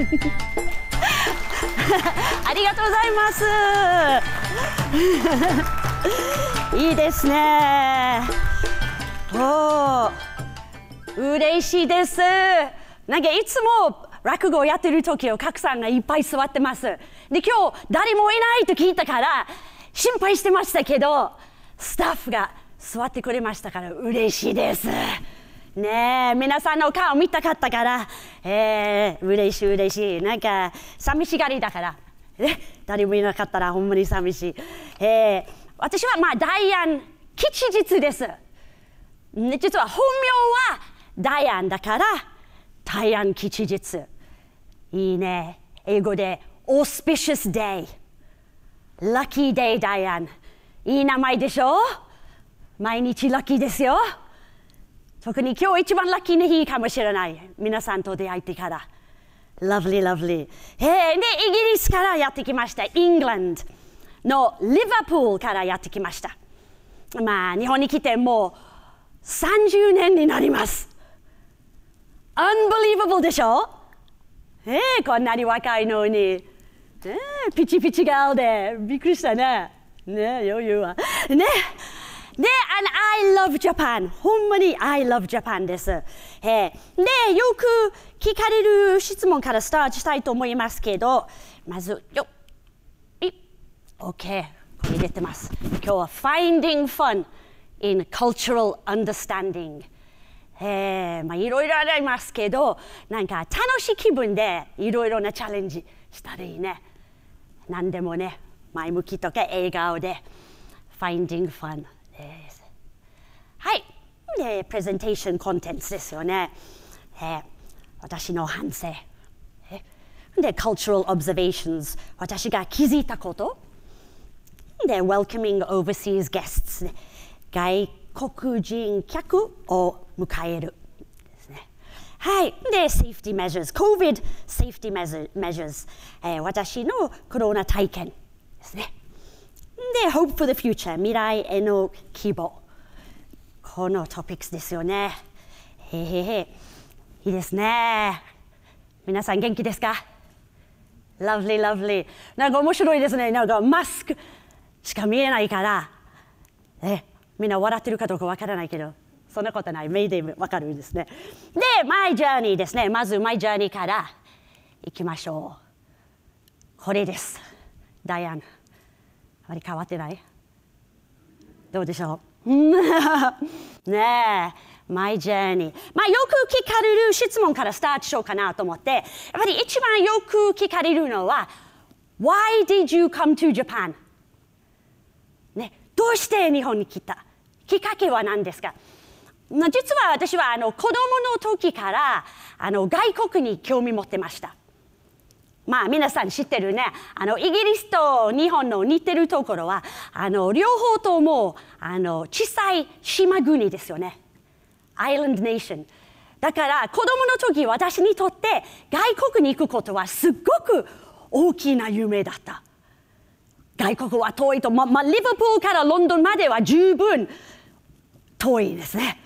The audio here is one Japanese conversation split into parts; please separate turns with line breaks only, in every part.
ありがとうございます いいですねお嬉しいですなんかいつも落語をやってる時賀来さんがいっぱい座ってますで今日誰もいないと聞いたから心配してましたけどスタッフが座ってくれましたから嬉しいです。ねえ皆さんのお顔見たかったからえー、嬉しい嬉しいなんか寂しがりだから誰もいなかったらほんまに寂しい、えー、私はまあダイアン吉日です、ね、実は本名はダイアンだからダイアン吉日いいね英語で auspicious day lucky day ダイアンいい名前でしょ毎日ラッキーですよ。特に今日一番ラッキーな日かもしれない。皆さんと出会ってから。Lovely, lovely. えー、で、イギリスからやってきました。イングランドのリバプールからやってきました。まあ、日本に来てもう30年になります。Unbelievable でしょえこんなに若いのに。ピチピチ顔で。びっくりしたね。ね、余裕は。ね。で、and I love Japan。ほんまに I love Japan です。で、よく聞かれる質問からスタートしたいと思いますけど、まず、よっ、い、OK。これ出てます。今日は Finding Fun in Cultural Understanding。えまあいろいろありますけど、なんか楽しい気分でいろいろなチャレンジしたらいいね。何でもね、前向きとか笑顔で。Finding Fun。はい、でプレゼンテーションコンテンツですよね、え私の反省、えで cultural observations 私が気づいたことで welcoming overseas guests 外国人客を迎えるはい。で、safety measures、COVID safety measures、え私のコロナ体験ですね。で、hope for the future、未来への希望。このトピックスですよねへへへいいですね皆さん元気ですかラブリーラブリーなんか面白いですねなんかマスクしか見えないから、え、みんな笑ってるかどうかわからないけどそんなことないメイデわかるんですねでマイジャーニーですねまずマイジャーニーからいきましょうこれですダイアンあまり変わってないどうでしょう ねえ。My journey。まあ、よく聞かれる質問からスタートしようかなと思って、やっぱり一番よく聞かれるのは、Why did you come to Japan? ね、どうして日本に来たきっかけは何ですか実は私はあの子供の時からあの外国に興味持ってました。まあ皆さん知ってるねあのイギリスと日本の似てるところはあの両方ともあの小さい島国ですよねアイランドネーションだから子供の時私にとって外国に行くことはすっごく大きな夢だった外国は遠いと、ままあ、リバプールからロンドンまでは十分遠いですね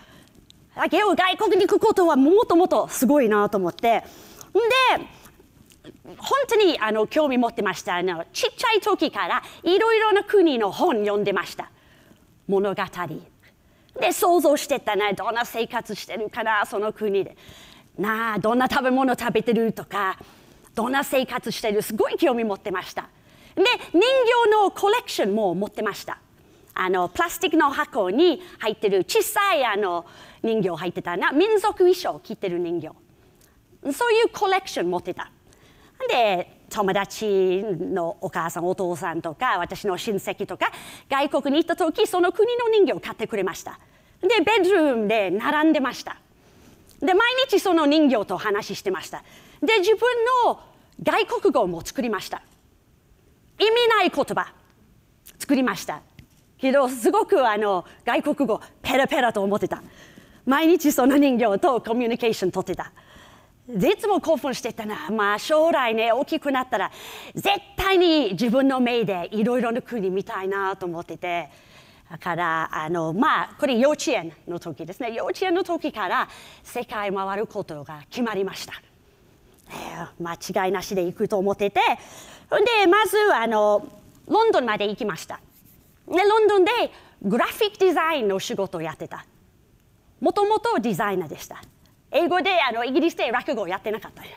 だけど外国に行くことはもっともっとすごいなと思ってで本当にあの興味持ってましたあのちっちゃい時からいろいろな国の本読んでました物語で想像してたなどんな生活してるかなその国でなあどんな食べ物食べてるとかどんな生活してるすごい興味持ってましたで人形のコレクションも持ってましたあのプラスチックの箱に入ってる小さいあの人形入ってたな民族衣装を着てる人形そういうコレクション持ってたで友達のお母さんお父さんとか私の親戚とか外国に行った時その国の人形を買ってくれましたでベッドルームで並んでましたで毎日その人形と話してましたで自分の外国語も作りました意味ない言葉作りましたけどすごくあの外国語ペラペラと思ってた毎日その人形とコミュニケーション取ってたいつも興奮してたな、まあ、将来ね大きくなったら絶対に自分の目でいろいろな国見たいなと思っててだからあのまあこれ幼稚園の時ですね幼稚園の時から世界回ることが決まりました、えー、間違いなしで行くと思っててでまずあのロンドンまで行きましたでロンドンでグラフィックデザインの仕事をやってたもともとデザイナーでした英語であのイギリスで落語をやってなかったね。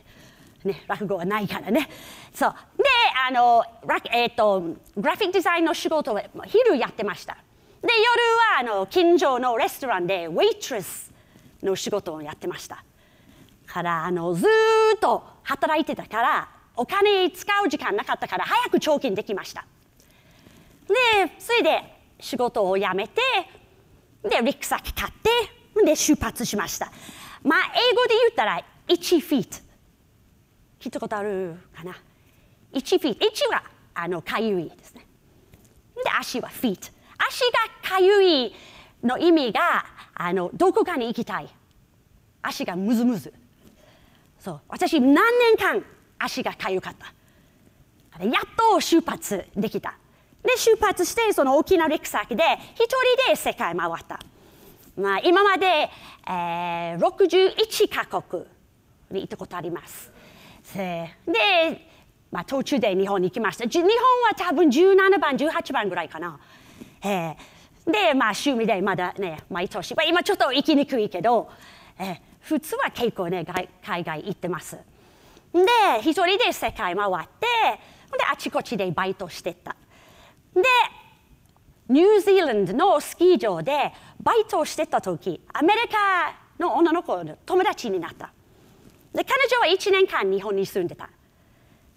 落語はないからね。そうであの、えーと、とグラフィックデザインの仕事を昼やってました。で夜はあの近所のレストランでウェイトレスの仕事をやってました。からあのずっと働いてたからお金使う時間なかったから早く貯金できました。でそれで仕事を辞めてでリックサック買ってで出発しました。まあ英語で言ったら1フィート聞いたことあるかな1フィート1はあのかゆいですねで足はフィート足がかゆいの意味があのどこかに行きたい足がむずむずそう私何年間足がかゆかったやっと出発できたで出発してその大きなリクサッで一人で世界回った、まあ、今までえー、61カ国に行ったことあります。で、まあ、途中で日本に行きました。日本は多分17番、18番ぐらいかな。えー、で、まあ、趣味でまだね、毎年、まあ、今ちょっと行きにくいけど、えー、普通は結構ね、海外行ってます。で、一人で世界回って、で、あちこちでバイトしてた。で、ニュージーランドのスキー場でバイトをしてた時アメリカの女の子の友達になったで彼女は1年間日本に住んでた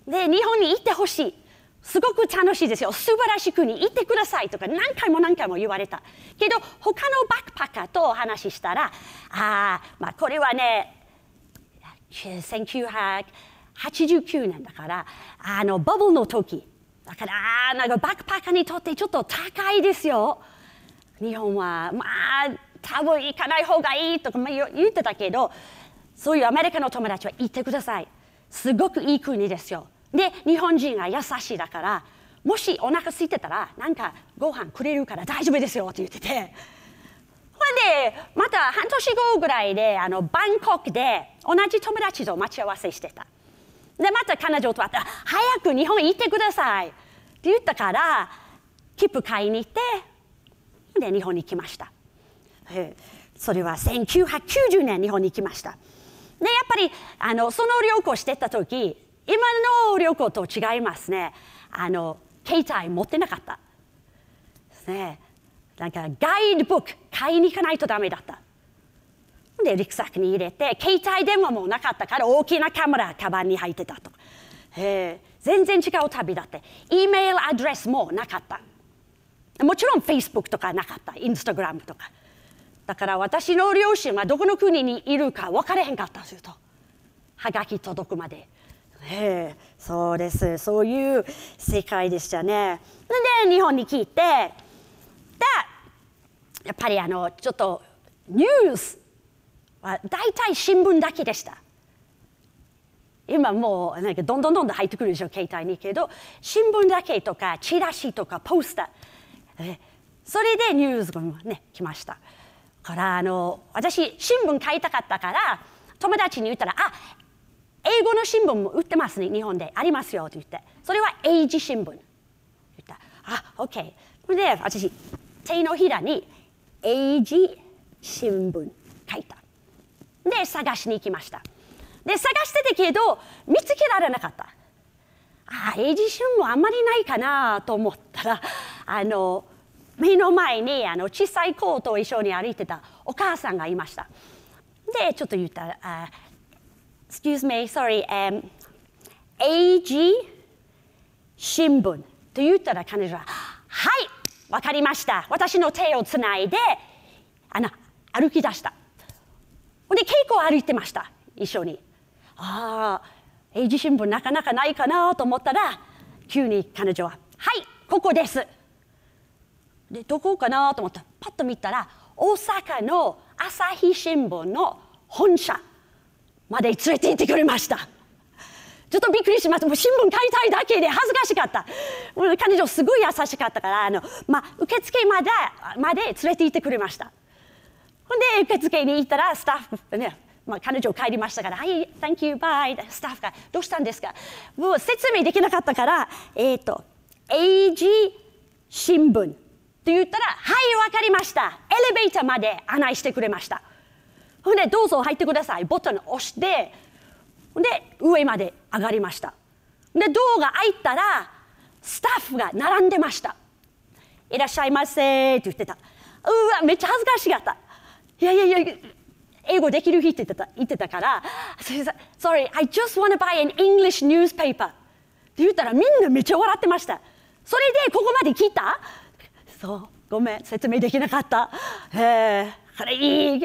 で日本に行ってほしいすごく楽しいですよ素晴らしくに行ってくださいとか何回も何回も言われたけど他のバックパッカーとお話したらあ、まあこれはね1989年だからあのバブルの時だから、なんかバックパッカーにとってちょっと高いですよ。日本は、まあ、多分行かない方がいいとか言ってたけど、そういうアメリカの友達は行ってください。すごくいい国ですよ。で、日本人が優しいだから、もしお腹空いてたら、なんかご飯くれるから大丈夫ですよって言ってて。ほんで、また半年後ぐらいで、あの、バンコクで同じ友達と待ち合わせしてた。でまた彼女と会ったら「早く日本行ってください」って言ったから切符買いに行ってで日本に来ました。それは1990年日本に来ました。でやっぱりあのその旅行してた時今の旅行と違いますねあの携帯持ってなかったですねなんかガイドブック買いに行かないとダメだったでリクサックに入れて携帯電話もなかったから大きなカメラカバンに入ってたと、えー、全然違う旅だって E メールアドレスもなかったもちろん Facebook とかなかった Instagram とかだから私の両親はどこの国にいるか分からへんかったするとはがき届くまで。えー、そうですそういう世界でしたね。で日本に聞いてでやっぱりあのちょっとニュースは大体新聞だけでした。今もうなんかどんどんどんどん入ってくるでしょ携帯にけど新聞だけとかチラシとかポスターそれでニュースがね来ましたからあの私新聞買いたかったから友達に言ったら「あ英語の新聞も売ってますね日本でありますよ」と言ってそれは英字新聞言った「あオッケー」それで私手のひらに英字新聞書いたで探しに行きましたで探してたけど見つけられなかったあエ英字新聞あんまりないかなと思ったらあの目の前にあの小さいコートを一緒に歩いてたお母さんがいましたでちょっと言ったら「Excuse me sorry、um, 英字新聞」と言ったら彼女は「はい分かりました私の手をつないであの歩き出したほんで稽古を歩いてました一緒に。ああ英字新聞なかなかないかなと思ったら急に彼女は「はいここです」でどこかなと思ったパッと見たら大阪の朝日新聞の本社まで連れて行ってくれましたちょっとびっくりしましたもう新聞買いたいだけで恥ずかしかった彼女すごい優しかったからあの、まあ、受付までまで連れて行ってくれましたほんで受付に行ったらスタッフねまあ、彼女帰りましたから、はい、Thank you, bye スタッフが、どうしたんですかもう説明できなかったから、えっ、ー、と、イジ新聞って言ったら、はい、わかりました。エレベーターまで案内してくれました。ほんで、どうぞ入ってください。ボタンを押して、ほんで、上まで上がりました。で、ドアが開いたら、スタッフが並んでました。いらっしゃいませって言ってた。うわ、めっちゃ恥ずかしかった。いやいやいや、英語できる日って言ってた言ってたから、Sorry, I just wanna buy an English newspaper って言ったらみんなめっちゃ笑ってました。それでここまで聞いたそう、ごめん、説明できなかった。ええ、れいい、いい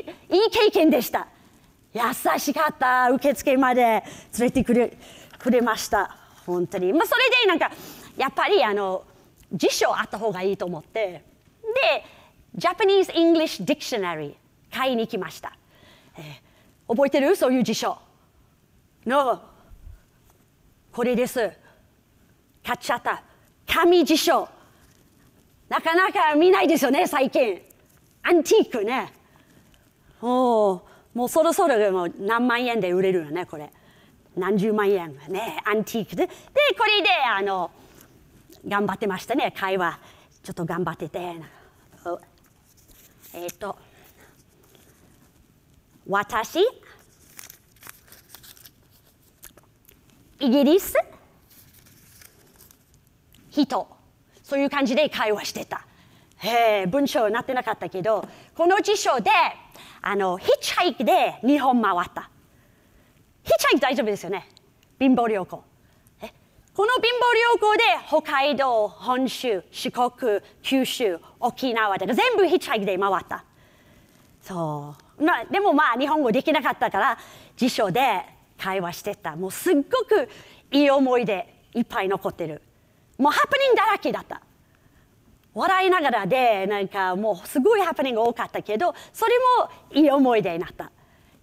経験でした。優しかった、受付まで連れてくれくれました。本当に。まあ、それでなんか、やっぱりあの、辞書あった方がいいと思って。で、Japanese English Dictionary 買いに来ました、えー、覚えてるそういう辞書 No これです買っちゃった紙辞書なかなか見ないですよね最近アンティークねおもうそろそろでも何万円で売れるよねこれ何十万円ねアンティークででこれであの頑張ってましたね会話ちょっと頑張っててえっ、と私イギリス人そういう感じで会話してた文章になってなかったけどこの辞書であのヒッチハイクで日本回ったヒッチハイク大丈夫ですよね貧乏旅行この貧乏旅行で北海道本州四国九州沖縄で全部ヒッチハイクで回ったそうまあ、でもまあ日本語できなかったから辞書で会話してたもうすっごくいい思い出いっぱい残ってるもうハプニングだらけだった笑いながらでなんかもうすごいハプニング多かったけどそれもいい思い出になった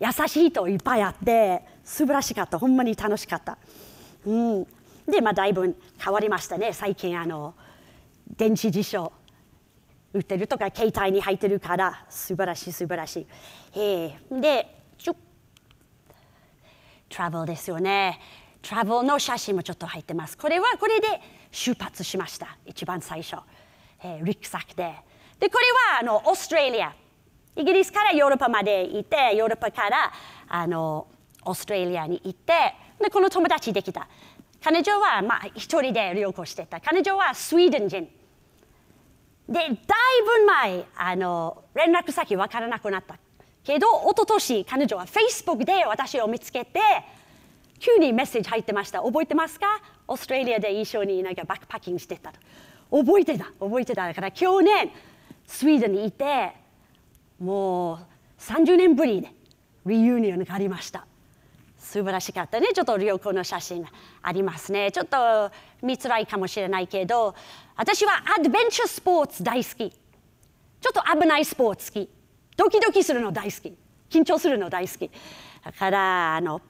優しい人いっぱいあって素晴らしかったほんまに楽しかった、うん、でまあだいぶ変わりましたね最近あの電子辞書売ってるとか携帯に入ってるから素晴らしい素晴らしい。えー、でトラブルですよねトラブルの写真もちょっと入ってますこれはこれで出発しました一番最初、えー、リュックサックででこれはあのオーストラリアイギリスからヨーロッパまで行ってヨーロッパからあのオーストラリアに行ってでこの友達できた彼女は、まあ、一人で旅行してた彼女はスウェーデン人で、だいぶ前、あの、連絡先わからなくなった。けど、一昨年彼女はフェイスブックで私を見つけて、急にメッセージ入ってました。覚えてますかオーストラリアで一緒になんかバックパッキングしてた。覚えてた、覚えてた。だから去年、スウェーデンにいて、もう30年ぶりでリユニオンがありました。素晴らしかったねちょっと旅行の写真ありますねちょっと見づらいかもしれないけど私はアドベンチャースポーツ大好きちょっと危ないスポーツ好きドキドキするの大好き緊張するの大好きだからあの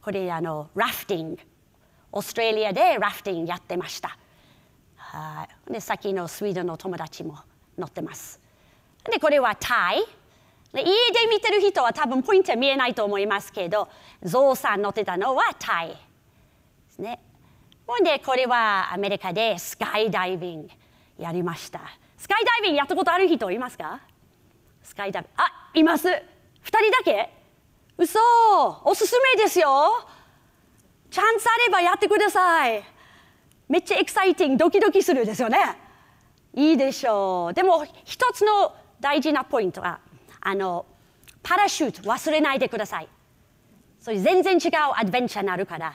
これあのラフティングオーストラリアでラフティングやってましたで先のスウェーデンの友達も乗ってますでこれはタイ家で見てる人は多分ポイントは見えないと思いますけどゾウさん乗ってたのはタイですね。ほんでこれはアメリカでスカイダイビングやりました。スカイダイビングやったことある人いますかスカイダイビング。あ、います。2人だけ嘘おすすめですよ。チャンスあればやってください。めっちゃエキサイティング、ドキドキするですよね。いいでしょう。でも一つの大事なポイントはあのパラシュート忘れないでくださいそれ全然違うアドベンチャーになるから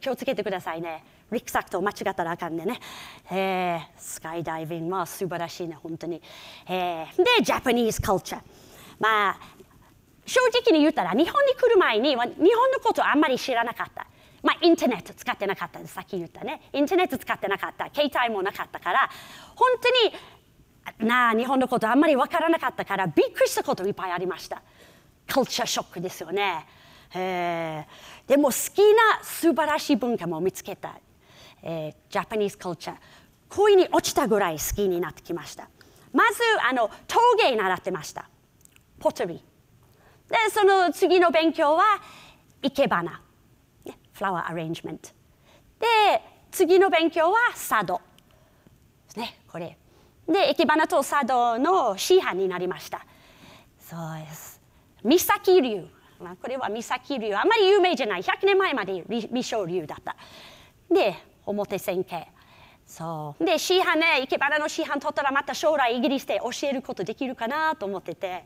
気をつけてくださいねリックサクと間違ったらあかんでね、えー、スカイダイビングは素晴らしいね本当に、えー、でジャパニーズカルチャーまあ正直に言ったら日本に来る前に日本のことあんまり知らなかったまあ、インターネット使ってなかったさっき言ったねインターネット使ってなかった携帯もなかったから本当にな日本のことあんまり分からなかったからびっくりしたこといっぱいありました。カルチャーショックですよね。でも好きな素晴らしい文化も見つけた、えジャパニーズカルチャー恋に落ちたぐらい好きになってきましたまずあの陶芸習ってましたポトリーでその次の勉強は生け花フラワーアレンジメントで次の勉強は茶道ねこれで駅花と茶道の師範になりましたそうです三崎流、まあ、これは三崎流あまり有名じゃない100年前まで美少流だったで表千家そうで師範ね生け花の師範取ったらまた将来イギリスで教えることできるかなと思ってて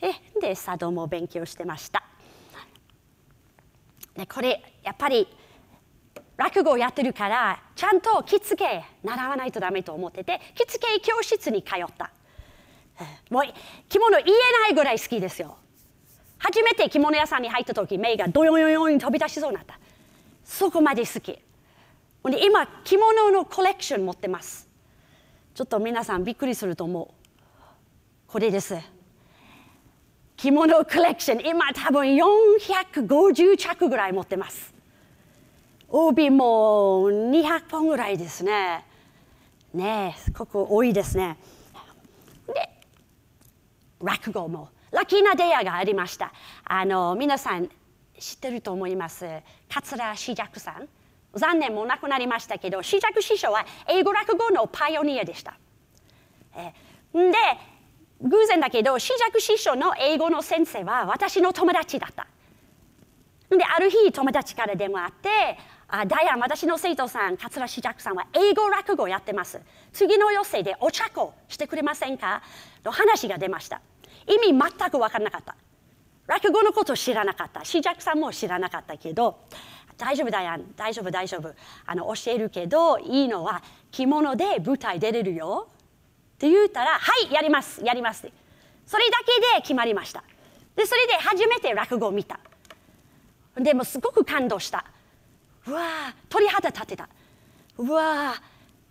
えで茶道も勉強してましたでこれやっぱり落語をやってるからちゃんと着付け習わないとダメと思ってて着付け教室に通ったもう着物言えないぐらい好きですよ初めて着物屋さんに入った時目がドヨヨヨに飛び出しそうになったそこまで好き今着物のコレクション持ってますちょっと皆さんびっくりすると思うこれです着物コレクション今多分450着ぐらい持ってます帯も200本ぐらいですね。ねここ多いですね。で、落語も。ラキーナデアがありました。あの皆さん知ってると思います。桂志尺さん。残念も亡くなりましたけど、志尺師匠は英語落語のパイオニアでした。えで、偶然だけど、志尺師匠の英語の先生は私の友達だった。で、ある日友達から電話あって、あダイアン、私の生徒さん、桂志尺さんは英語落語をやってます。次の寄席でお茶子してくれませんかの話が出ました。意味全く分からなかった。落語のこと知らなかった。志尺さんも知らなかったけど、大丈夫ダイアン、大丈夫大丈夫。あの教えるけど、いいのは着物で舞台出れるよ。って言ったら、はい、やります、やります。それだけで決まりました。で、それで初めて落語を見た。でもすごく感動した。うわ鳥肌立てたうわ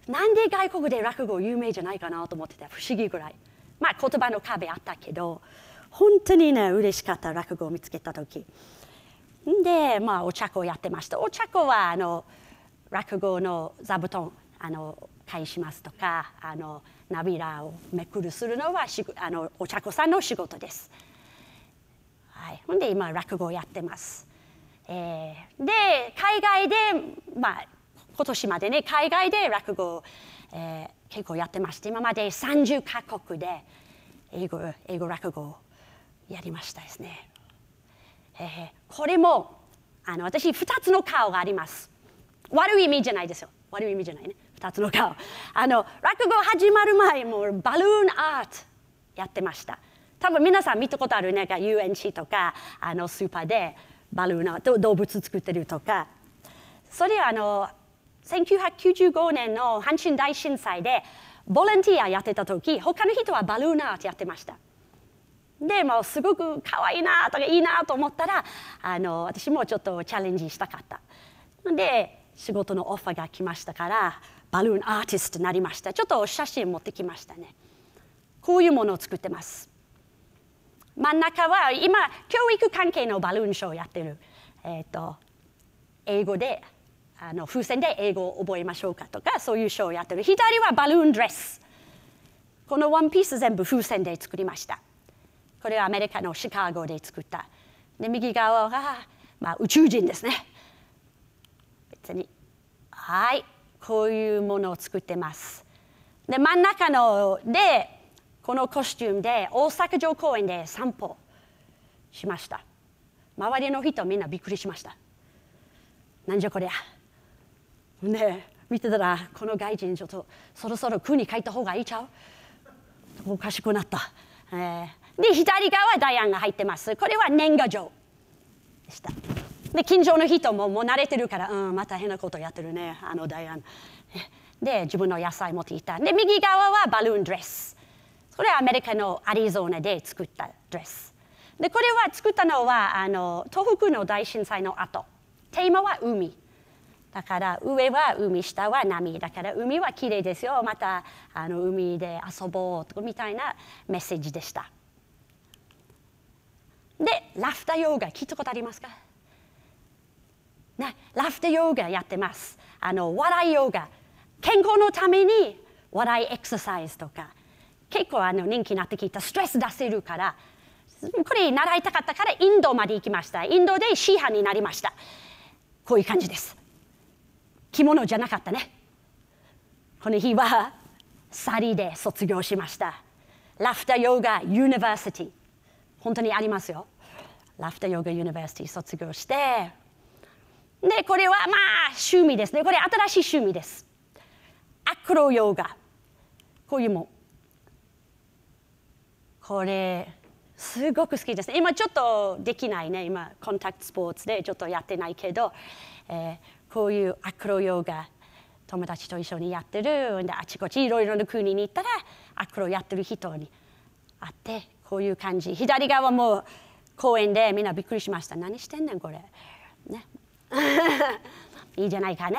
なんで外国で落語有名じゃないかなと思ってた不思議ぐらいまあ言葉の壁あったけど本当にね嬉しかった落語を見つけた時でまあお茶子をやってましたお茶子はあの落語の座布団あの返しますとかあのナビラをめくるするのはしあのお茶子さんの仕事です。はい、ほんで今落語をやってます。えー、で海外で、まあ、今年までね海外で落語、えー、結構やってまして今まで30か国で英語英語落語をやりましたですね。えー、これもあの私2つの顔があります。悪い意味じゃないですよ。悪い意味じゃないね。2つの顔。あの落語始まる前もうバルーンアートやってました。多分皆さん見たことあるなんか UNC とかあのスーパーでバルーナと動物作ってるとかそれはあの1995年の阪神大震災でボランティアやってた時他の人はバルーナーってやってました。でもすごく可愛いなとかいいなと思ったらあの私もちょっとチャレンジしたかった。で仕事のオファーが来ましたからバルーンアーティストになりましたちょっと写真持ってきましたねこういうものを作ってます真ん中は今教育関係のバルーンショーやってる、えーと、と英語であの風船で英語を覚えましょうかとかそういうショーをやってる左はバルーンドレスこのワンピース全部風船で作りましたこれはアメリカのシカゴで作ったで右側が、まあ、宇宙人ですね別にはいこういうものを作ってますで真ん中のでこのコスチュームで大阪城公園で散歩しました周りの人みんなびっくりしましたなんじゃこりゃね見てたらこの外人ちょっとそろそろ国帰った方がいいちゃうおかしくなった、えー、で左側ダイアンが入ってますこれは年賀状でしたで近所の人ももう慣れてるから、うん、また変なことやってるねあのダイアンで自分の野菜持っていたで右側はバルーンドレス
これはアメリカの
アリゾナで作ったドレス。でこれは作ったのはあの東北の大震災の後テーマは海だから上は海下は波だから海は綺麗ですよまたあの海で遊ぼうみたいなメッセージでしたでラフタヨガ聞いたことありますかラフタヨガやってますあの笑いヨガ健康のために笑いエクササイズとか結構あの人気になってきたストレス出せるからこれ習いたかったからインドまで行きましたインドで師範になりましたこういう感じです着物じゃなかったねこの日はサリで卒業しましたラフタヨーガユニバーシティ本当にありますよラフタヨーガユニバーシティ卒業してでこれはまあ趣味ですねこれ新しい趣味ですアクロヨガこういうもんこれすごく好きです今ちょっとできないね今コンタクトスポーツでちょっとやってないけど、えー、こういうアクロヨガ友達と一緒にやってるんであちこちいろいろな国に行ったらアクロやってる人に会ってこういう感じ左側も公園でみんなびっくりしました何してんねんこれ、ね、いいじゃないかね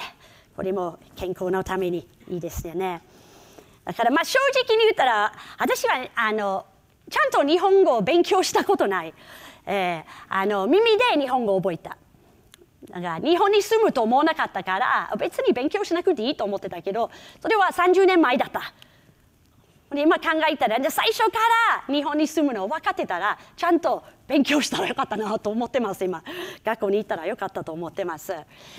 これも健康のためにいいですよねだからまあ正直に言ったら私はあのちゃんと日本語を勉強したことない、えー、あの耳で日本語を覚えただから日本に住むと思わなかったから別に勉強しなくていいと思ってたけどそれは30年前だったで今考えたらじゃ最初から日本に住むのを分かってたらちゃんと勉強したらよかったなと思ってます今学校に行ったらよかったと思ってます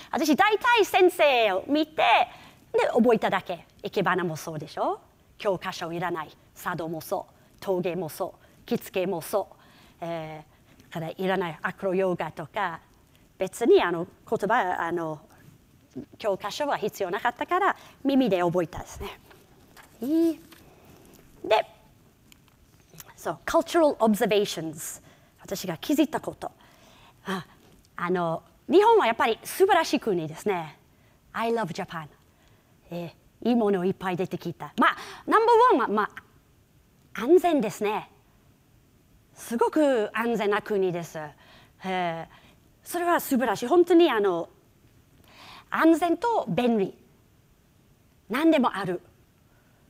私大体先生を見てで覚えただけ生け花もそうでしょ教科書いらない茶道もそう陶芸もそう着付けもそう、えー、からいらないアクロヨーガとか別にあの言葉あの教科書は必要なかったから耳で覚えたですね。で、そう、cultural observations 私が気づいたことああの日本はやっぱり素晴らしい国ですね。I love Japan、えー、いいものいっぱい出てきた。まあ、ナンバーワンは、まあ、安全ですねすごく安全な国です、えー、それは素晴らしい本当にあの安全と便利何でもある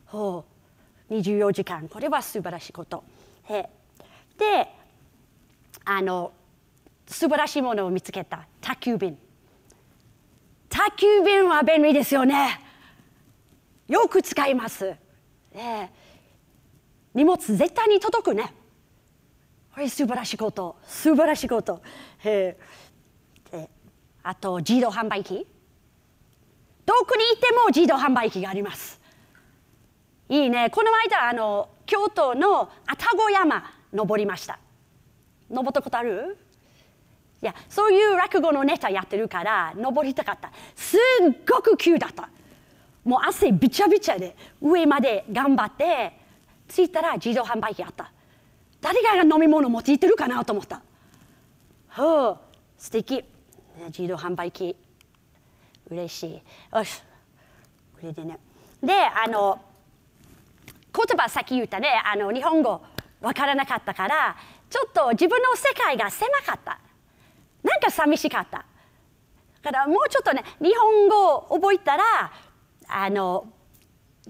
ほう24時間これは素晴らしいこと、えー、であの素晴らしいものを見つけた宅急便宅急便は便利ですよねよく使います、えー荷物絶対に届くねこれ素晴らしいこと素晴らしいこと、えあと自動販売機遠くにいても自動販売機がありますいいねこの間あの京都の愛宕山登りました登ったことあるいやそういう落語のネタやってるから登りたかったすっごく急だったもう汗びちゃびちゃで上まで頑張って着いたら自動販売機あった誰が飲み物用いてるかなと思ったほう素敵自動販売機嬉しいよしこれでねであの言葉さっき言ったねあの日本語わからなかったからちょっと自分の世界が狭かったなんか寂しかっただからもうちょっとね日本語を覚えたらあの、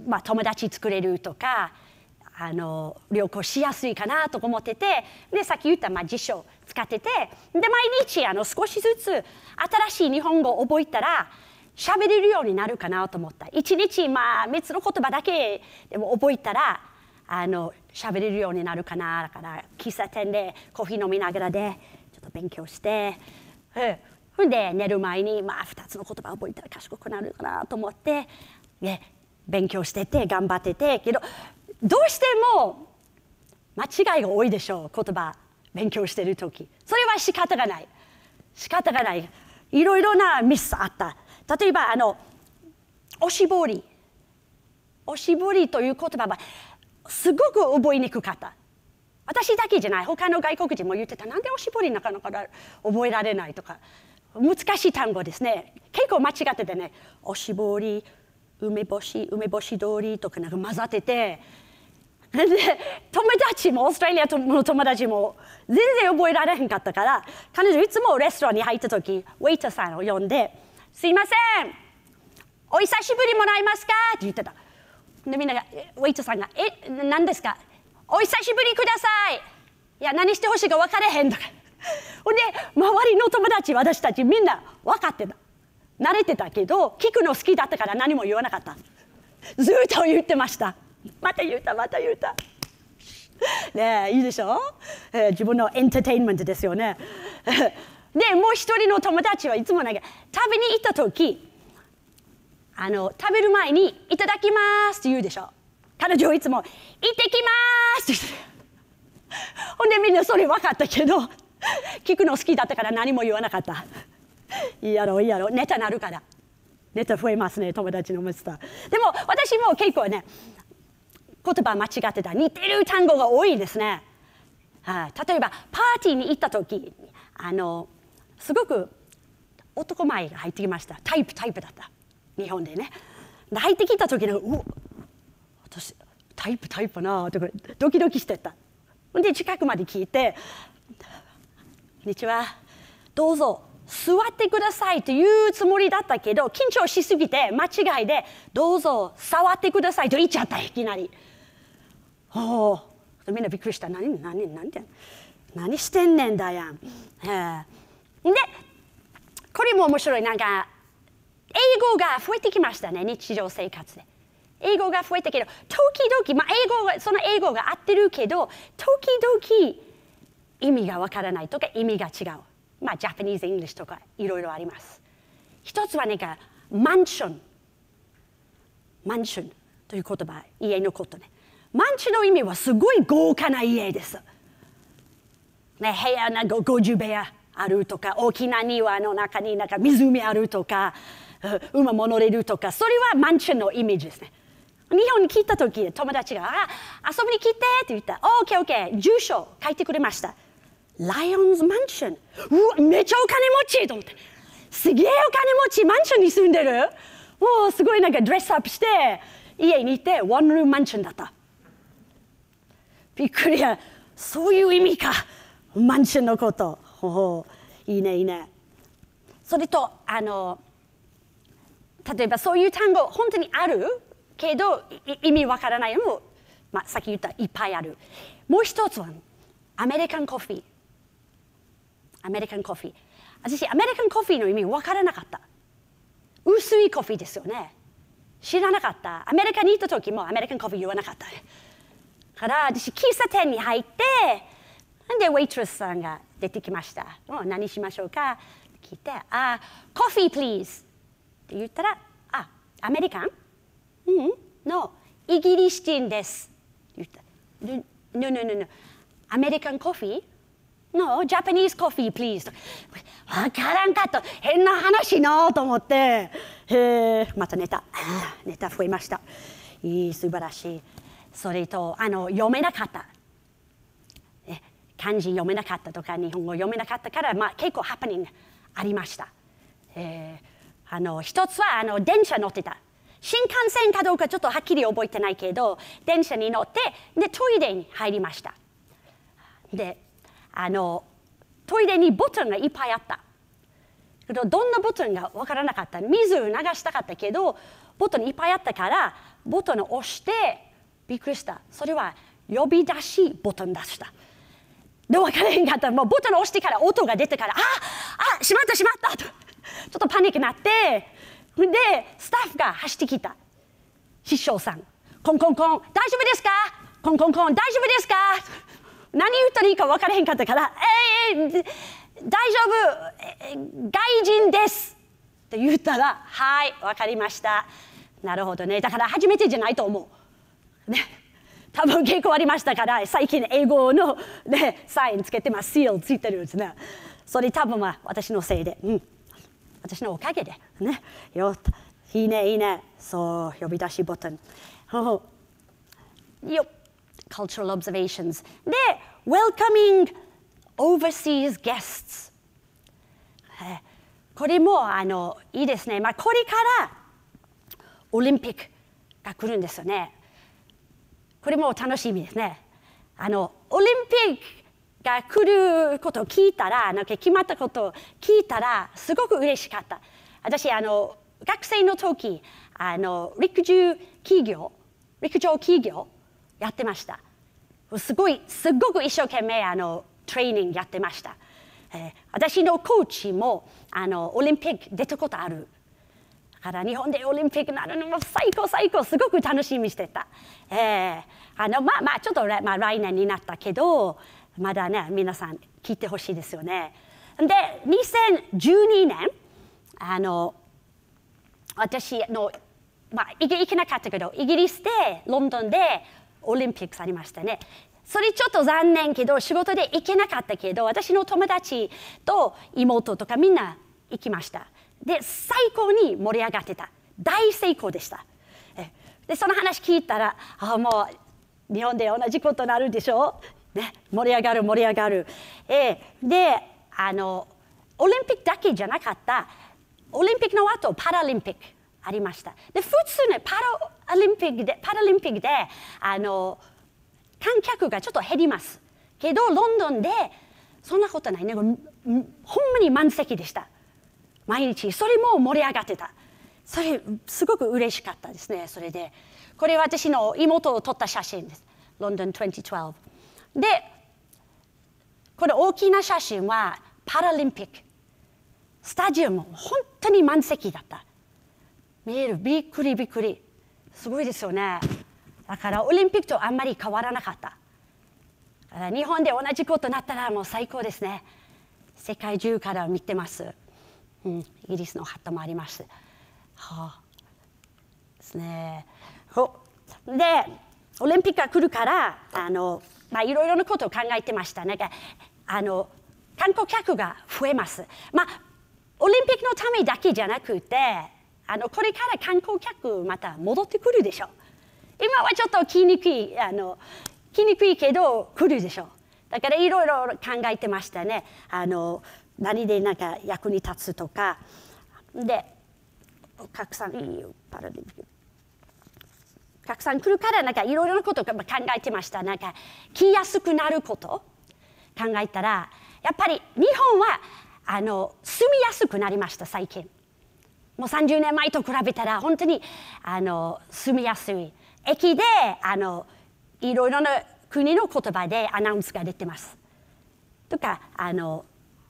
まあ、友達作れるとかあの旅行しやすいかなと思っててでさっき言った、まあ、辞書使っててで毎日あの少しずつ新しい日本語を覚えたら喋れるようになるかなと思った一日、まあ、3つの言葉だけでも覚えたらあの喋れるようになるかなだから喫茶店でコーヒー飲みながらでちょっと勉強して、うん、で寝る前に、まあ、2つの言葉覚えたら賢くなるかなと思って、ね、勉強してて頑張っててけどどうしても間違いが多いでしょう言葉勉強している時それは仕方がない仕方がないいろいろなミスあった例えばあのおしぼりおしぼりという言葉はすごく覚えにくかった私だけじゃない他の外国人も言ってたなんでおしぼりなかなか覚えられないとか難しい単語ですね結構間違っててねおしぼり梅干し梅干し通りとかなんか混ざっててで友達もオーストラリアの友達も全然覚えられへんかったから彼女いつもレストランに入った時ウェイターさんを呼んで「すいませんお久しぶりもらえますか?」って言ってたでみんながウェイターさんが「え何ですかお久しぶりください」いや何してほしいか分からへんとか ほんで周りの友達私たちみんな分かってた慣れてたけど聞くの好きだったから何も言わなかったずっと言ってましたまた言うたまた言うた。ねいいでしょ、えー、自分のエンターテインメントですよね。でもう一人の友達はいつもなんか食べに行った時あの食べる前に「いただきます」って言うでしょ彼女はいつも「行ってきます」って言って。ほんでみんなそれ分かったけど 聞くの好きだったから何も言わなかった。いいやろいいやろネタなるからネタ増えますね友達のマスター。でも私も結構ね言葉間違ってた似てる単語が多いですね。はい、例えばパーティーに行った時あのすごく男前が入ってきましたタイプタイプだった日本でね。入ってきた時のう私タイプタイプなとかドキドキしてた。で近くまで聞いて「こんにちはどうぞ座ってください」というつもりだったけど緊張しすぎて間違いで「どうぞ触ってください」と言っちゃったいきなり。おおみんなびっくりした何何何て何してんねんだやん、でこれも面白いなんか英語が増えてきましたね日常生活で英語が増えたけど時々、まあ、英語その英語が合ってるけど時々意味がわからないとか意味が違うまあジャパニーズ・イングリッシュとかいろいろあります一つはなんかマンションマンションという言葉家のことねマンチの意味はすごい豪華な家です。ね、部屋なんか50部屋あるとか大きな庭の中になんか湖あるとか馬も乗れるとかそれはマンションのイメージですね。日本に来た時友達が「あ遊びに来て」って言ったら「オーケーオーケー住所書いてくれました」「ライオンズマンション」うわめっちゃお金持ちと思ってすげえお金持ちマンションに住んでるもうすごいなんかドレスアップして家にいてワンルームマンションだった。びっくりやそういう意味かマンションのことほいいねいいねそれとあの例えばそういう単語本当にあるけど意味わからないのも、まあ、さっき言ったいっぱいあるもう一つはアメリカンコーヒーアメリカンコーヒー私アメリカンコーヒーの意味わからなかった薄いコーヒーですよね知らなかったアメリカに行った時もアメリカンコーヒー言わなかったから私喫茶店に入ってなんでウェイトレスさんが出てきました「何しましょうか?」聞いて「あコーヒー please」って言ったら「あアメリカン、うん、のイギリス人です」言った「no no no no アメリカンコーヒー No, Japanese coffee, please. わからんかと、変な話のと思って、へまた寝た。寝た増えました。いい、素晴らしい。それとあの読めなかった。漢字読めなかったとか日本語読めなかったから、まあ、結構ハプニングありました。えー、あの一つはあの電車乗ってた。新幹線かどうかちょっとはっきり覚えてないけど電車に乗ってでトイレに入りました。であのトイレにボタンがいっぱいあった。どんなボタンが分からなかった水流したかったけどボタンいっぱいあったからボタンを押してびっくりしたそれは呼び出しボタン出したで分からへんかったもうボタンを押してから音が出てからああしまったしまったとちょっとパニックになってでスタッフが走ってきた師匠さんコンコンコン大丈夫ですかコンコンコン大丈夫ですか何言ったらいいか分からへんかったからえー、え大丈夫外人ですって言ったらはい分かりましたなるほどねだから初めてじゃないと思うね、多分結構ありましたから最近英語の、ね、サインつけてますシールついてるんですねそれ多分は私のせいで、うん、私のおかげでねよいいねいいねそう呼び出しボタンよ cultural observations で welcoming overseas guests これもあのいいですね、まあ、これからオリンピックが来るんですよねこれも楽しみですね。あのオリンピックが来ることを聞いたらなんか決まったことを聞いたらすごく嬉しかった私あの学生の時あの陸上企業陸上企業やってましたすごいすごく一生懸命あのトレーニングやってました、えー、私のコーチもあのオリンピック出たことあるあら日本でオリンピックなるのも最高最高すごく楽しみしてた、えー、あのまあまあちょっと、まあ、来年になったけどまだね皆さん聞いてほしいですよねで2012年あの私の、まあ、行けなかったけどイギリスでロンドンでオリンピックされましたねそれちょっと残念けど仕事で行けなかったけど私の友達と妹とかみんな行きましたで最高に盛り上がってた大成功でしたでその話聞いたらあもう日本で同じことになるでしょ、ね、盛り上がる盛り上がる、えー、であのオリンピックだけじゃなかったオリンピックの後パラリンピックありましたで普通ねパラリンピックでパラリンピックであの観客がちょっと減りますけどロンドンでそんなことないねほんまに満席でした毎日それも盛り上がってたそれすごく嬉しかったですねそれでこれは私の妹を撮った写真ですロンドン2012でこの大きな写真はパラリンピックスタジアム本当に満席だった見えるびっくりびっくりすごいですよねだからオリンピックとあんまり変わらなかった日本で同じことになったらもう最高ですね世界中から見てますうん、イギリスのハットもあります。はあ、ですね。でオリンピックが来るからあの、まあ、いろいろなことを考えてましたかあの観光客が増えます。まあ、オリンピックのためだけじゃなくてあのこれから観光客また戻ってくるでしょう。今はちょっと来にくいあの来にくいけど来るでしょう。だからいろいろ考えてましたね。あの何でなんか役に立つとかでお客さんいいパラリンピックさん来るからなんかいろいろなことを考えてましたなんか来やすくなること考えたらやっぱり日本はあの住みやすくなりました最近もう30年前と比べたら本当にあの住みやすい駅であのいろいろな国の言葉でアナウンスが出てますとかあの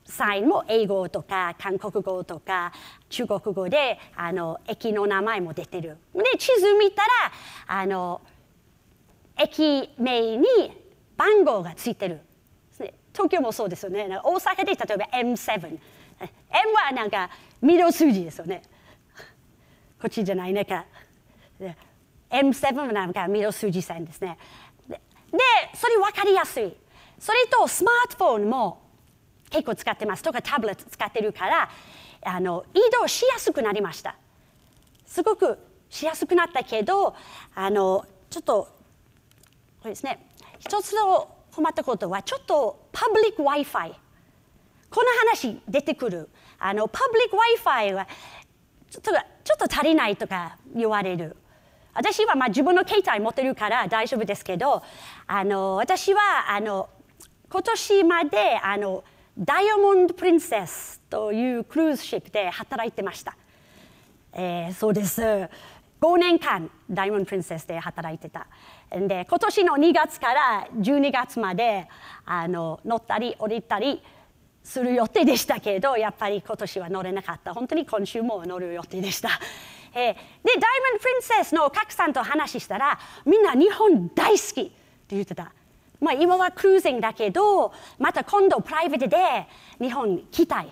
サインも英語とか韓国語とか中国語であの駅の名前も出てる。で地図見たらあの駅名に番号がついてる。東京もそうですよね。大阪で例えば M7。M はなんか緑数字ですよね。こっちじゃないねか。M7 はなんか緑数字線ですね。で、それ分かりやすい。それとスマートフォンも結構使ってますとかタブレット使ってるからあの移動しやすくなりましたすごくしやすくなったけどあのちょっとこれですね一つの困ったことはちょっとパブリック Wi-Fi この話出てくるあのパブリック Wi-Fi はちょっとちょっと足りないとか言われる私はまあ自分の携帯持ってるから大丈夫ですけどあの私はあの今年まであのダイヤモンド・プリンセスというクルーズシップで働いてました。えー、そうです。5年間ダイヤモンド・プリンセスで働いてた。で今年の2月から12月まであの乗ったり降りたりする予定でしたけどやっぱり今年は乗れなかった本当に今週も乗る予定でした。えー、でダイヤモンド・プリンセスのお客さんと話したらみんな日本大好きって言ってた。まあ、今はクルージングだけど、また今度プライベートで日本来たい。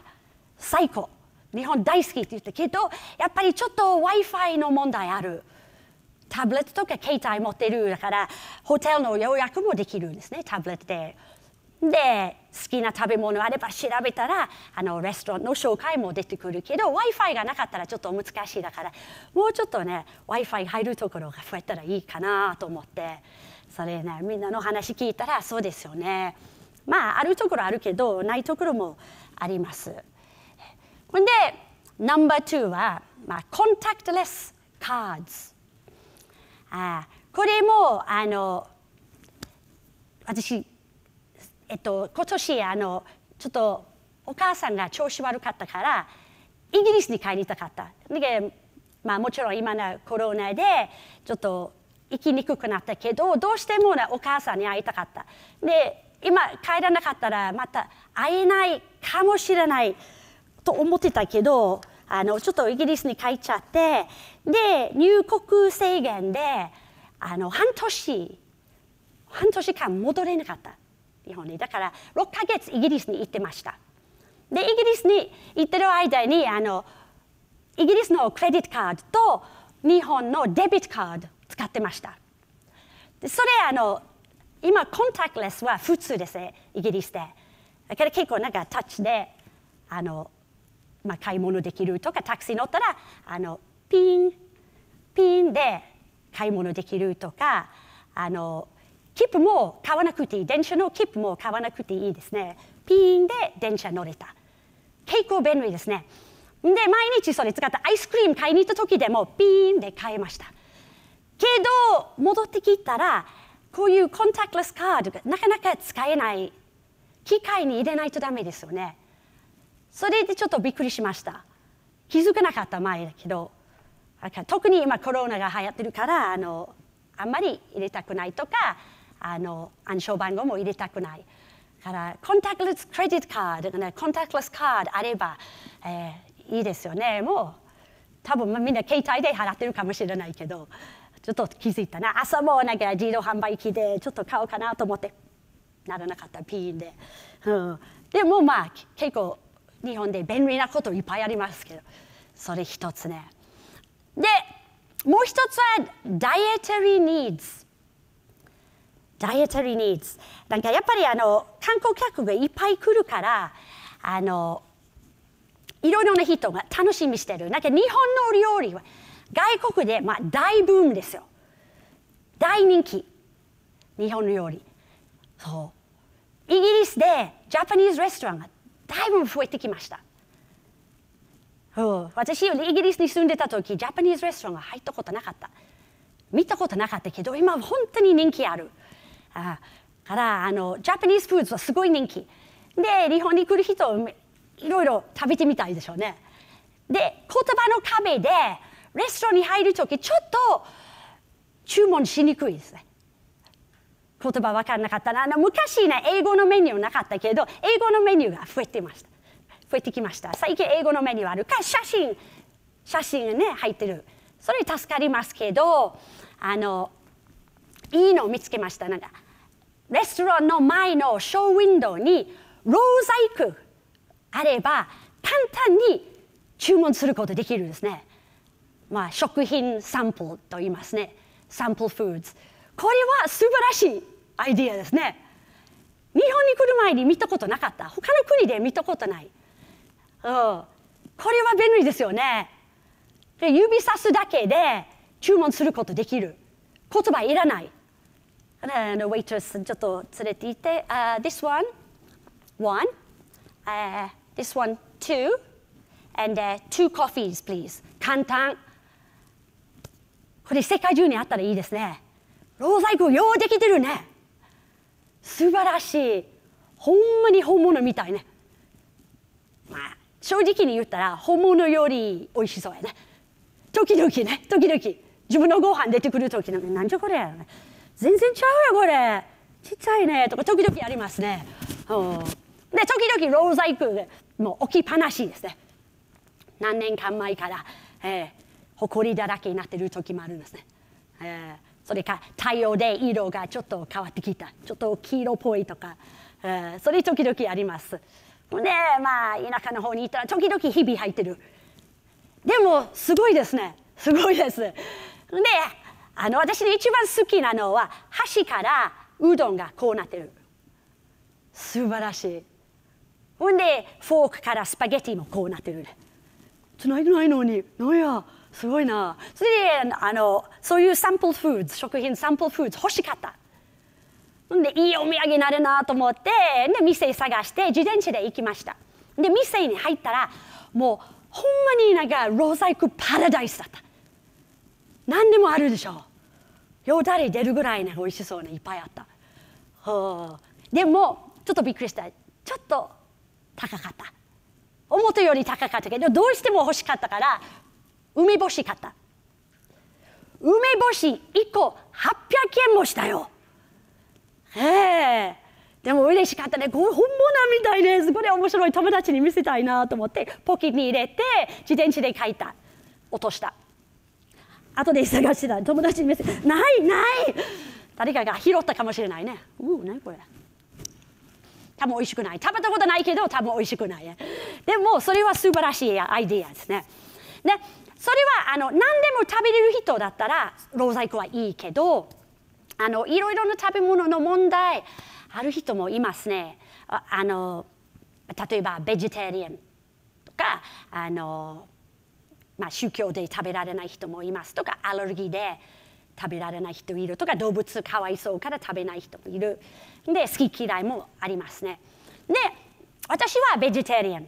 最高。日本大好きって言ったけど、やっぱりちょっと Wi-Fi の問題ある。タブレットとか携帯持ってるだから、ホテルの予約もできるんですね、タブレットで。で、好きな食べ物あれば調べたら、あの、レストランの紹介も出てくるけど、Wi-Fi がなかったらちょっと難しいだから、もうちょっとね、Wi-Fi 入るところが増えたらいいかなと思って。それねみんなの話聞いたらそうですよねまああるところあるけどないところもありますほんでナンバー2は、まあ、コンタクトレスカードあこれもあの私えっと今年あのちょっとお母さんが調子悪かったからイギリスに帰りたかったで、まあ、もちろん今のコロナでちょっと行きにくくなったけどどうしても、ね、お母さんに会いたかった。で今帰らなかったらまた会えないかもしれないと思ってたけどあのちょっとイギリスに帰っちゃってで入国制限であの半年半年間戻れなかった日本にだから6ヶ月イギリスに行ってましたでイギリスに行ってる間にあのイギリスのクレジットカードと日本のデビットカード使ってました。でそれあの今コンタクトレスは普通ですねイギリスで。だから結構なんかタッチであの、まあ、買い物できるとかタクシー乗ったらあのピンピンで買い物できるとかあの切符も買わなくていい電車の切符も買わなくていいですねピンで電車乗れた結構便利ですねで毎日それ使ったアイスクリーム買いに行った時でもピンで買えましたけど戻ってきたらこういうコンタクトレスカードがなかなか使えない機械に入れないとダメですよねそれでちょっとびっくりしました気づかなかった前だけど特に今コロナが流行ってるからあのあんまり入れたくないとかあの暗証番号も入れたくないからコンタクトレスクレジットカード、コンタクトレスカードあれば、えー、いいですよねもう多分みんな携帯で払ってるかもしれないけどちょっと気づいたな朝もなんか自動販売機でちょっと買おうかなと思ってならなかったピーンで、うん、でもまあ結構日本で便利なこといっぱいありますけどそれ一つねでもう一つはダイエタリーニーズダイエタリーニーズなんかやっぱりあの観光客がいっぱい来るからあのいろいろな人が楽しみしてるなんか日本の料理は外国で、まあ、大ブームですよ大人気日本の料理そうイギリスでジャパニーズレストランがだいぶ増えてきました、私よ私イギリスに住んでた時ジャパニーズレストランが入ったことなかった見たことなかったけど今本当に人気あるあからあのジャパニーズフーズはすごい人気で日本に来る人いろいろ食べてみたいでしょうねで言葉の壁でレストランに入る時ちょっと注文しにくいですね言葉分からなかったな昔ね英語のメニューなかったけど英語のメニューが増えてました増えてきました最近英語のメニューあるから写真写真ね入ってるそれ助かりますけどあのいいのを見つけましたなんかレストランの前のショーウィンドウにローザイクあれば簡単に注文することできるんですねまあ、食品サンプルと言いますねサンプルフーズこれは素晴らしいアイディアですね日本に来る前に見たことなかった他の国で見たことない、うん、これは便利ですよねで指さすだけで注文することできる言葉いらないウェイトレスちょっと連れていて、uh, This one, one,、uh, this one, two, and、uh, two coffees, please. 簡単。これ世界中にあったらいいですね労イクようできてるね素晴らしいほんまに本物みたいねまあ正直に言ったら本物より美味しそうやね時々ね時々自分のご飯出てくる時きんなんじゃこれ全然ちゃうよこれちっちゃいねとか時々ありますね、うん、で時々労細工もう置きっぱなしですね何年間前から、え埃だらけになっている時もあるんですね。えー、それか太陽で色がちょっと変わってきたちょっと黄色っぽいとか、えー、それ時々あります。でまあ田舎の方に行ったら時々日々入ってる。でもすごいですねすごいです。であの私の一番好きなのは箸からうどんがこうなってる素晴らしいほんでフォークからスパゲティもこうなってるつないでないのになんやすごいな。それで、あの、そういうサンプルフーズ、食品サンプルフーズ欲しかった。で、いいお土産になるなと思って、で、店探して、自転車で行きました。で、店に入ったら、もう、ほんまになんか、ローザイクパラダイスだった。何でもあるでしょ。う。よだれ出るぐらいね、美味しそうね、いっぱいあった。はあ、でも、ちょっとびっくりした。ちょっと高かった。思ったより高かったけど、どうしても欲しかったから、梅干し買った梅干し1個800円もしたよええでも嬉しかったね。これ本物みたいです。これ面白い。友達に見せたいなと思って、ポキに入れて、自転車で書いた。落とした。後で探してた。友達に見せないない誰かが拾ったかもしれないね。うう、何これ。多分美味しくない。食べたことないけど、多分美味しくない。でも、それは素晴らしいアイディアですね。ね。それはあの何でも食べれる人だったらローザイクはいいけどあのいろいろな食べ物の問題ある人もいますね。あの例えばベジタリアンとかあの、まあ、宗教で食べられない人もいますとかアレルギーで食べられない人いるとか動物かわいそうから食べない人もいるで好き嫌いもありますね。で私はベジタリアン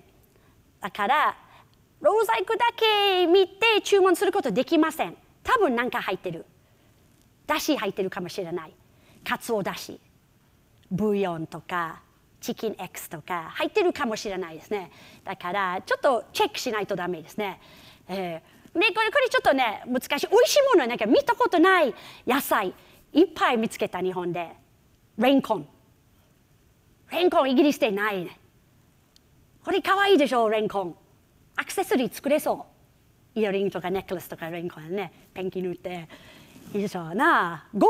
だからローザイクだけ見て注文することできません多分何か入ってるだし入ってるかもしれないかつおだしブイヨンとかチキンエクスとか入ってるかもしれないですねだからちょっとチェックしないとダメですね、えー、ね、これこれちょっとね難しい美味しいものなんか見たことない野菜いっぱい見つけた日本でレンコンレンコンイギリスでないねこれかわいいでしょレンコンアクセサリー作れそうイヤリングとかネックレスとかレンコンねペンキ塗っていいょうなごぼ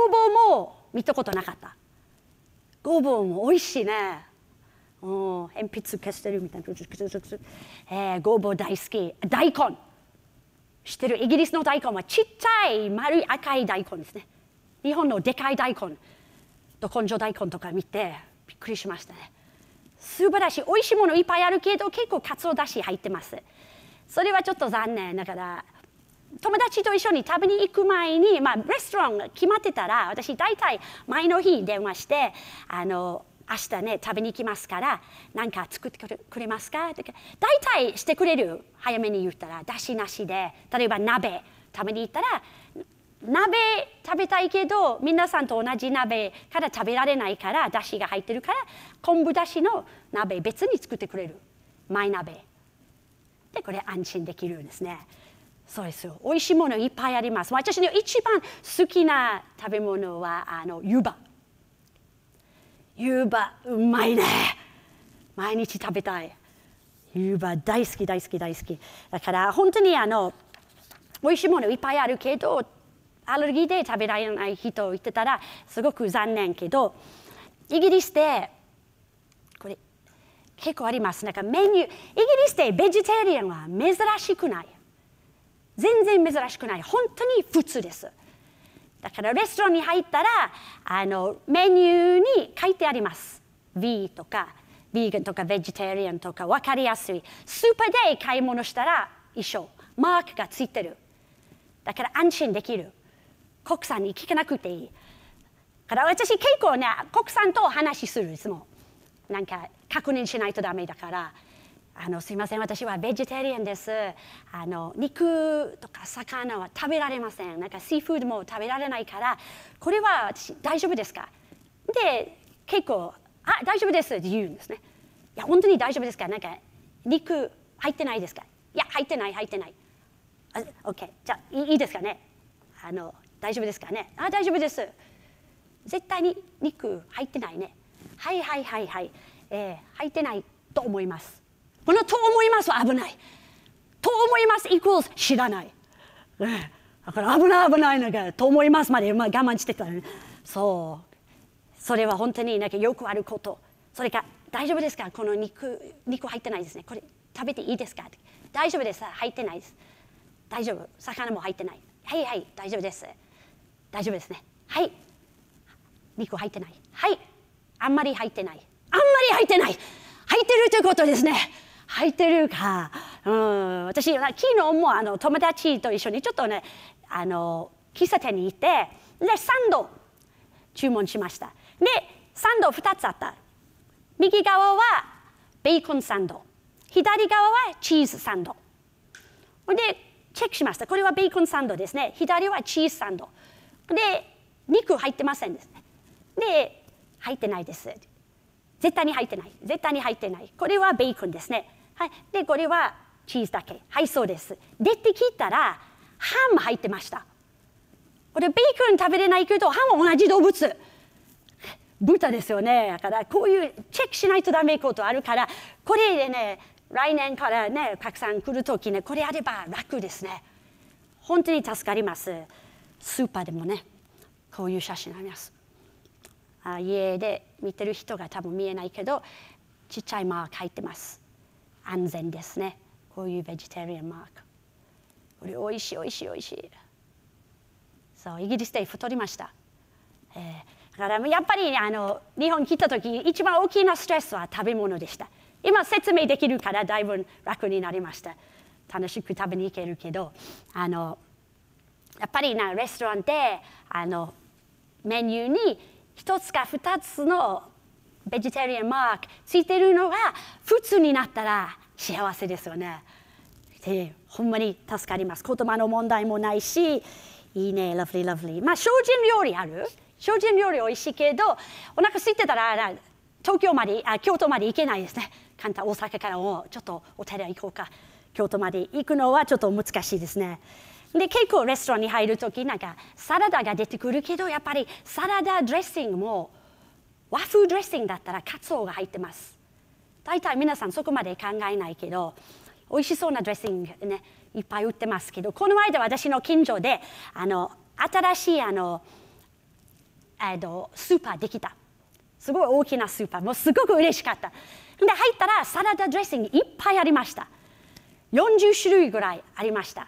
うも見たことなかったごぼうも美味しいね鉛筆消してるみたいな、えー、ごぼう大好き大根知ってるイギリスの大根はちっちゃい丸い赤い大根ですね日本のでかい大根と根性大根とか見てびっくりしましたね素晴らしい美味しいものいっぱいあるけど結構かつおだし入ってますそれはちょっと残念だから友達と一緒に食べに行く前に、まあ、レストランが決まってたら私大体前の日電話してあの明日ね食べに行きますから何か作ってくれますかとか大体してくれる早めに言ったらだしなしで例えば鍋食べに行ったら鍋食べたいけど皆さんと同じ鍋から食べられないからだしが入ってるから昆布だしの鍋別に作ってくれるマイ鍋でこれ安心できるんですねそうですよ美味しいものいっぱいあります私の一番好きな食べ物はあの湯葉湯葉うまいね毎日食べたい湯葉大好き大好き大好きだから本当にあの美味しいものいっぱいあるけどアレルギーで食べられない人を言ってたらすごく残念けどイギリスでこれ結構ありますなんかメニューイギリスでベジタリアンは珍しくない全然珍しくない本当に普通ですだからレストランに入ったらあのメニューに書いてあります V とかィーガンとかベジタリアンとか分かりやすいスーパーで買い物したら一緒マークがついてるだから安心できる国産に聞けなくていい。から私結構ね国産と話するいつもなんか確認しないとダメだからあのすいません私はベジタリアンですあの肉とか魚は食べられませんなんかシーフードも食べられないからこれは私大丈夫ですかで結構「あ大丈夫です」って言うんですね「いや本当に大丈夫ですかなんか肉入ってないですかいや入ってない入ってないあ OK じゃあいいですかねあの大丈夫ですかねあ大丈夫です絶対に肉入ってないねはいはいはいはい、えー、入ってないと思いますこの「と思います」は危ない「と思います」イコール知らない、ね、だから危ない危ないなんか「と思います」まで、あ、我慢してたそうそれは本当になんかよくあることそれか大丈夫ですかこの肉肉入ってないですねこれ食べていいですか大丈夫です入ってないです大丈夫魚も入ってないはいはい大丈夫です大丈夫ですねはい肉入ってないはいあんまり入ってないあんまり入ってない入ってるということですね入ってるかうん私昨日もあの友達と一緒にちょっとねあの喫茶店に行ってでサンド注文しましたでサンド2つあった右側はベーコンサンド左側はチーズサンドでチェックしましたこれはベーコンサンドですね左はチーズサンドで肉入ってませんですねで入ってないです絶対に入ってない絶対に入ってないこれはベーコンですねはいでこれはチーズだけはいそうです出てきたらハム入ってましたこれベーコン食べれないけどハム同じ動物豚ですよねだからこういうチェックしないとダメことあるからこれでね来年からねたくさん来る時ねこれあれば楽ですね本当に助かります。スーパーでもねこういう写真ありますあ家で見てる人が多分見えないけどちっちゃいマーク入ってます安全ですねこういうベジタリアンマークこれおいしいおいしいおいしいそうイギリスで太りました、えー、だからやっぱりあの日本来た時一番大きなストレスは食べ物でした今説明できるからだいぶ楽になりました楽しく食べに行けるけどあのやっぱりなレストランであのメニューに1つか2つのベジタリアンマークついてるのが普通になったら幸せですよね。でほんまに助かります。言葉の問題もないしいいね、ラブリーラブリー。まあ精進料理ある精進料理美味しいけどお腹空いてたら東京まであ京都まで行けないですね。簡単大阪からをちょっとお寺行こうか京都まで行くのはちょっと難しいですね。で結構レストランに入る時なんかサラダが出てくるけどやっぱりサラダドレッシングも和風ドレッシングだったらカツオが入ってます大体皆さんそこまで考えないけど美味しそうなドレッシングねいっぱい売ってますけどこの間私の近所であの新しいあのあのスーパーできたすごい大きなスーパーもうすごく嬉しかったで入ったらサラダドレッシングいっぱいありました40種類ぐらいありました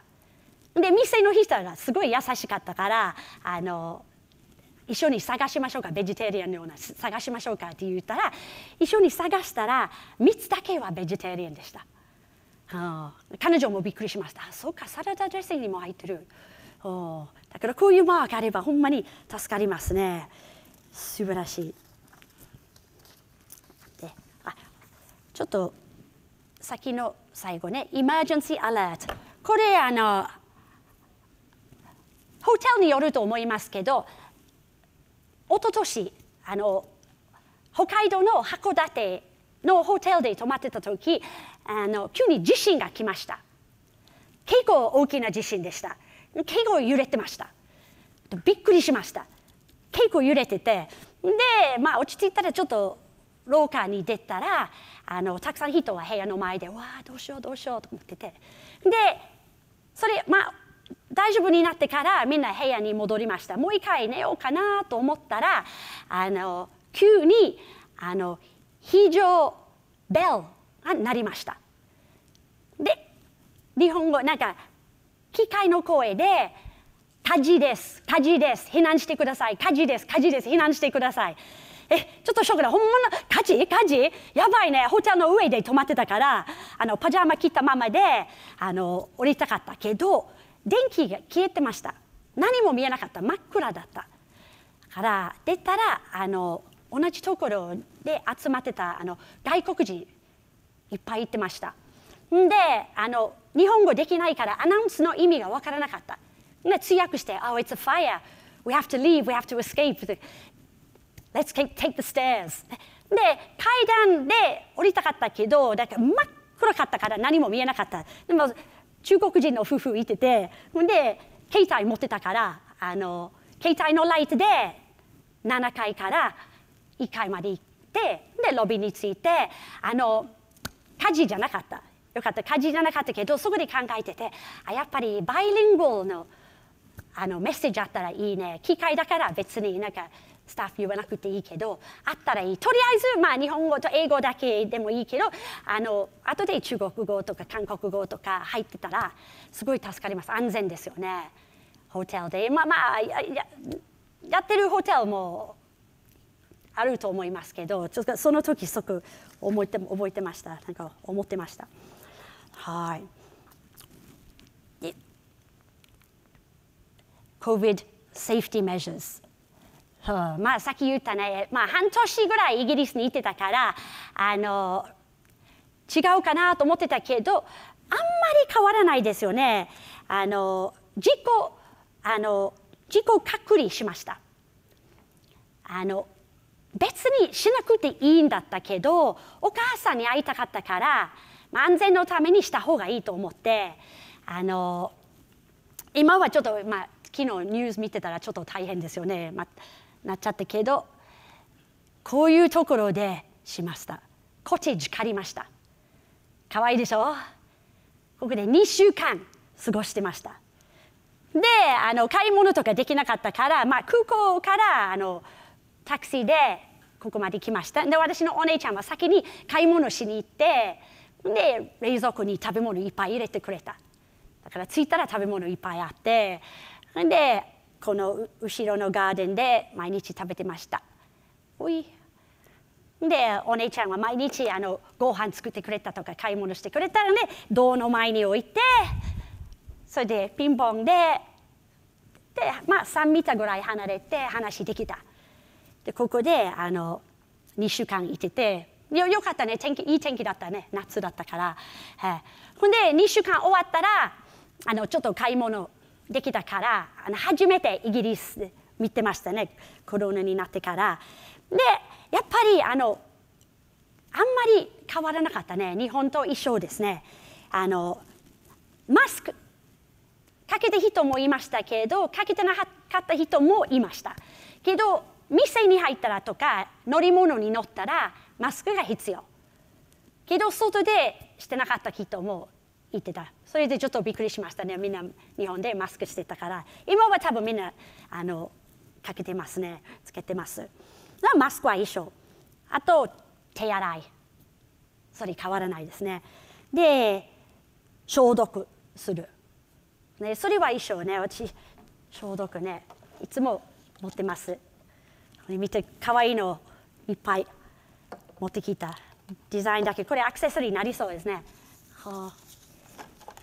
で店の人がすごい優しかったからあの一緒に探しましょうかベジタリアンのような探しましょうかって言ったら一緒に探したら3つだけはベジタリアンでした。彼女もびっくりしました。そうかサラダドレッシングにも入ってる。だからこういうもクがあればほんまに助かりますね。素晴らしい。であちょっと先の最後ね、エマージェンシーアラート。これあのホテルによると思いますけど一昨年あの北海道の函館のホテルで泊まってた時あの急に地震が来ました結構大きな地震でした結構揺れてましたびっくりしました結構揺れててで、まあ、落ち着いたらちょっと廊下に出たらあのたくさん人は部屋の前で「わあどうしようどうしよう」と思っててでそれまあ大丈夫になってからみんな部屋に戻りましたもう一回寝ようかなと思ったらあの急にあの非常ベルが鳴りましたで日本語なんか機械の声で火事です火事です避難してください火事です火事です避難してくださいえちょっとショックだ本物火事火事やばいねホテルの上で泊まってたからあのパジャマ着たままであの降りたかったけど電気が消えてました何も見えなかった真っ暗だったから出たらあの同じところで集まってたあの外国人いっぱいってましたんであの日本語できないからアナウンスの意味が分からなかったで通訳して「Oh, it's a fire we have to leave we have to escape let's take the stairs」で階段で降りたかったけどだから真っ暗かったから何も見えなかったでも中国人の夫婦いてて、ほんで、携帯持ってたから、あの、携帯のライトで7階から1階まで行って、で、ロビーに着いて、あの、火事じゃなかった。よかった。火事じゃなかったけど、そこで考えてて、あやっぱりバイリンゴの、あのメッセージあったらいいね。機械だから別になんかスタッフ言わなくていいけどあったらいいとりあえず、まあ、日本語と英語だけでもいいけどあの後で中国語とか韓国語とか入ってたらすごい助かります安全ですよねホテルでまあまあややってるホテルもあると思いますけどちょっとその時即思って覚えてましたなんか思ってましたはい COVID safety measures まあさっき言ったね、まあ、半年ぐらいイギリスにいてたからあの違うかなと思ってたけどあんまり変わらないですよね。あの自己あの自己隔離しました。あの別にしなくていいんだったけどお母さんに会いたかったから、まあ、安全のためにした方がいいと思ってあの今はちょっと、まあ、昨日ニュース見てたらちょっと大変ですよね。まあなっちゃったけどこういうところでしましたコテージ借りましたかわいいでしょここで2週間過ごしてましたであの買い物とかできなかったから、まあ、空港からあのタクシーでここまで来ましたで私のお姉ちゃんは先に買い物しに行ってで冷蔵庫に食べ物いっぱい入れてくれただから着いたら食べ物いっぱいあってでこの後ろのガーデンで毎日食べてました。おいでお姉ちゃんは毎日あのご飯作ってくれたとか買い物してくれたらね銅の前に置いてそれでピンポンでで、まあ、3ミタぐらい離れて話できた。でここであの2週間いててよよかったね天気いい天気だったね夏だったから、はい、ほんで2週間終わったらあのちょっと買い物できたからあの初めてイギリスで見てましたねコロナになってから。でやっぱりあのあんまり変わらなかったね日本と一緒ですね。あのマスクかけた人もいましたけどかけてなかった人もいましたけど店に入ったらとか乗り物に乗ったらマスクが必要けど外でしてなかった人もいてたそれでちょっとびっくりしましたねみんな日本でマスクしてたから今は多分みんなあのかけてますねつけてますマスクは一緒あと手洗いそれ変わらないですねで消毒する、ね、それは一緒ね私消毒ねいつも持ってます見て可愛いのいっぱい持ってきたデザインだけこれアクセサリーになりそうですね、はあ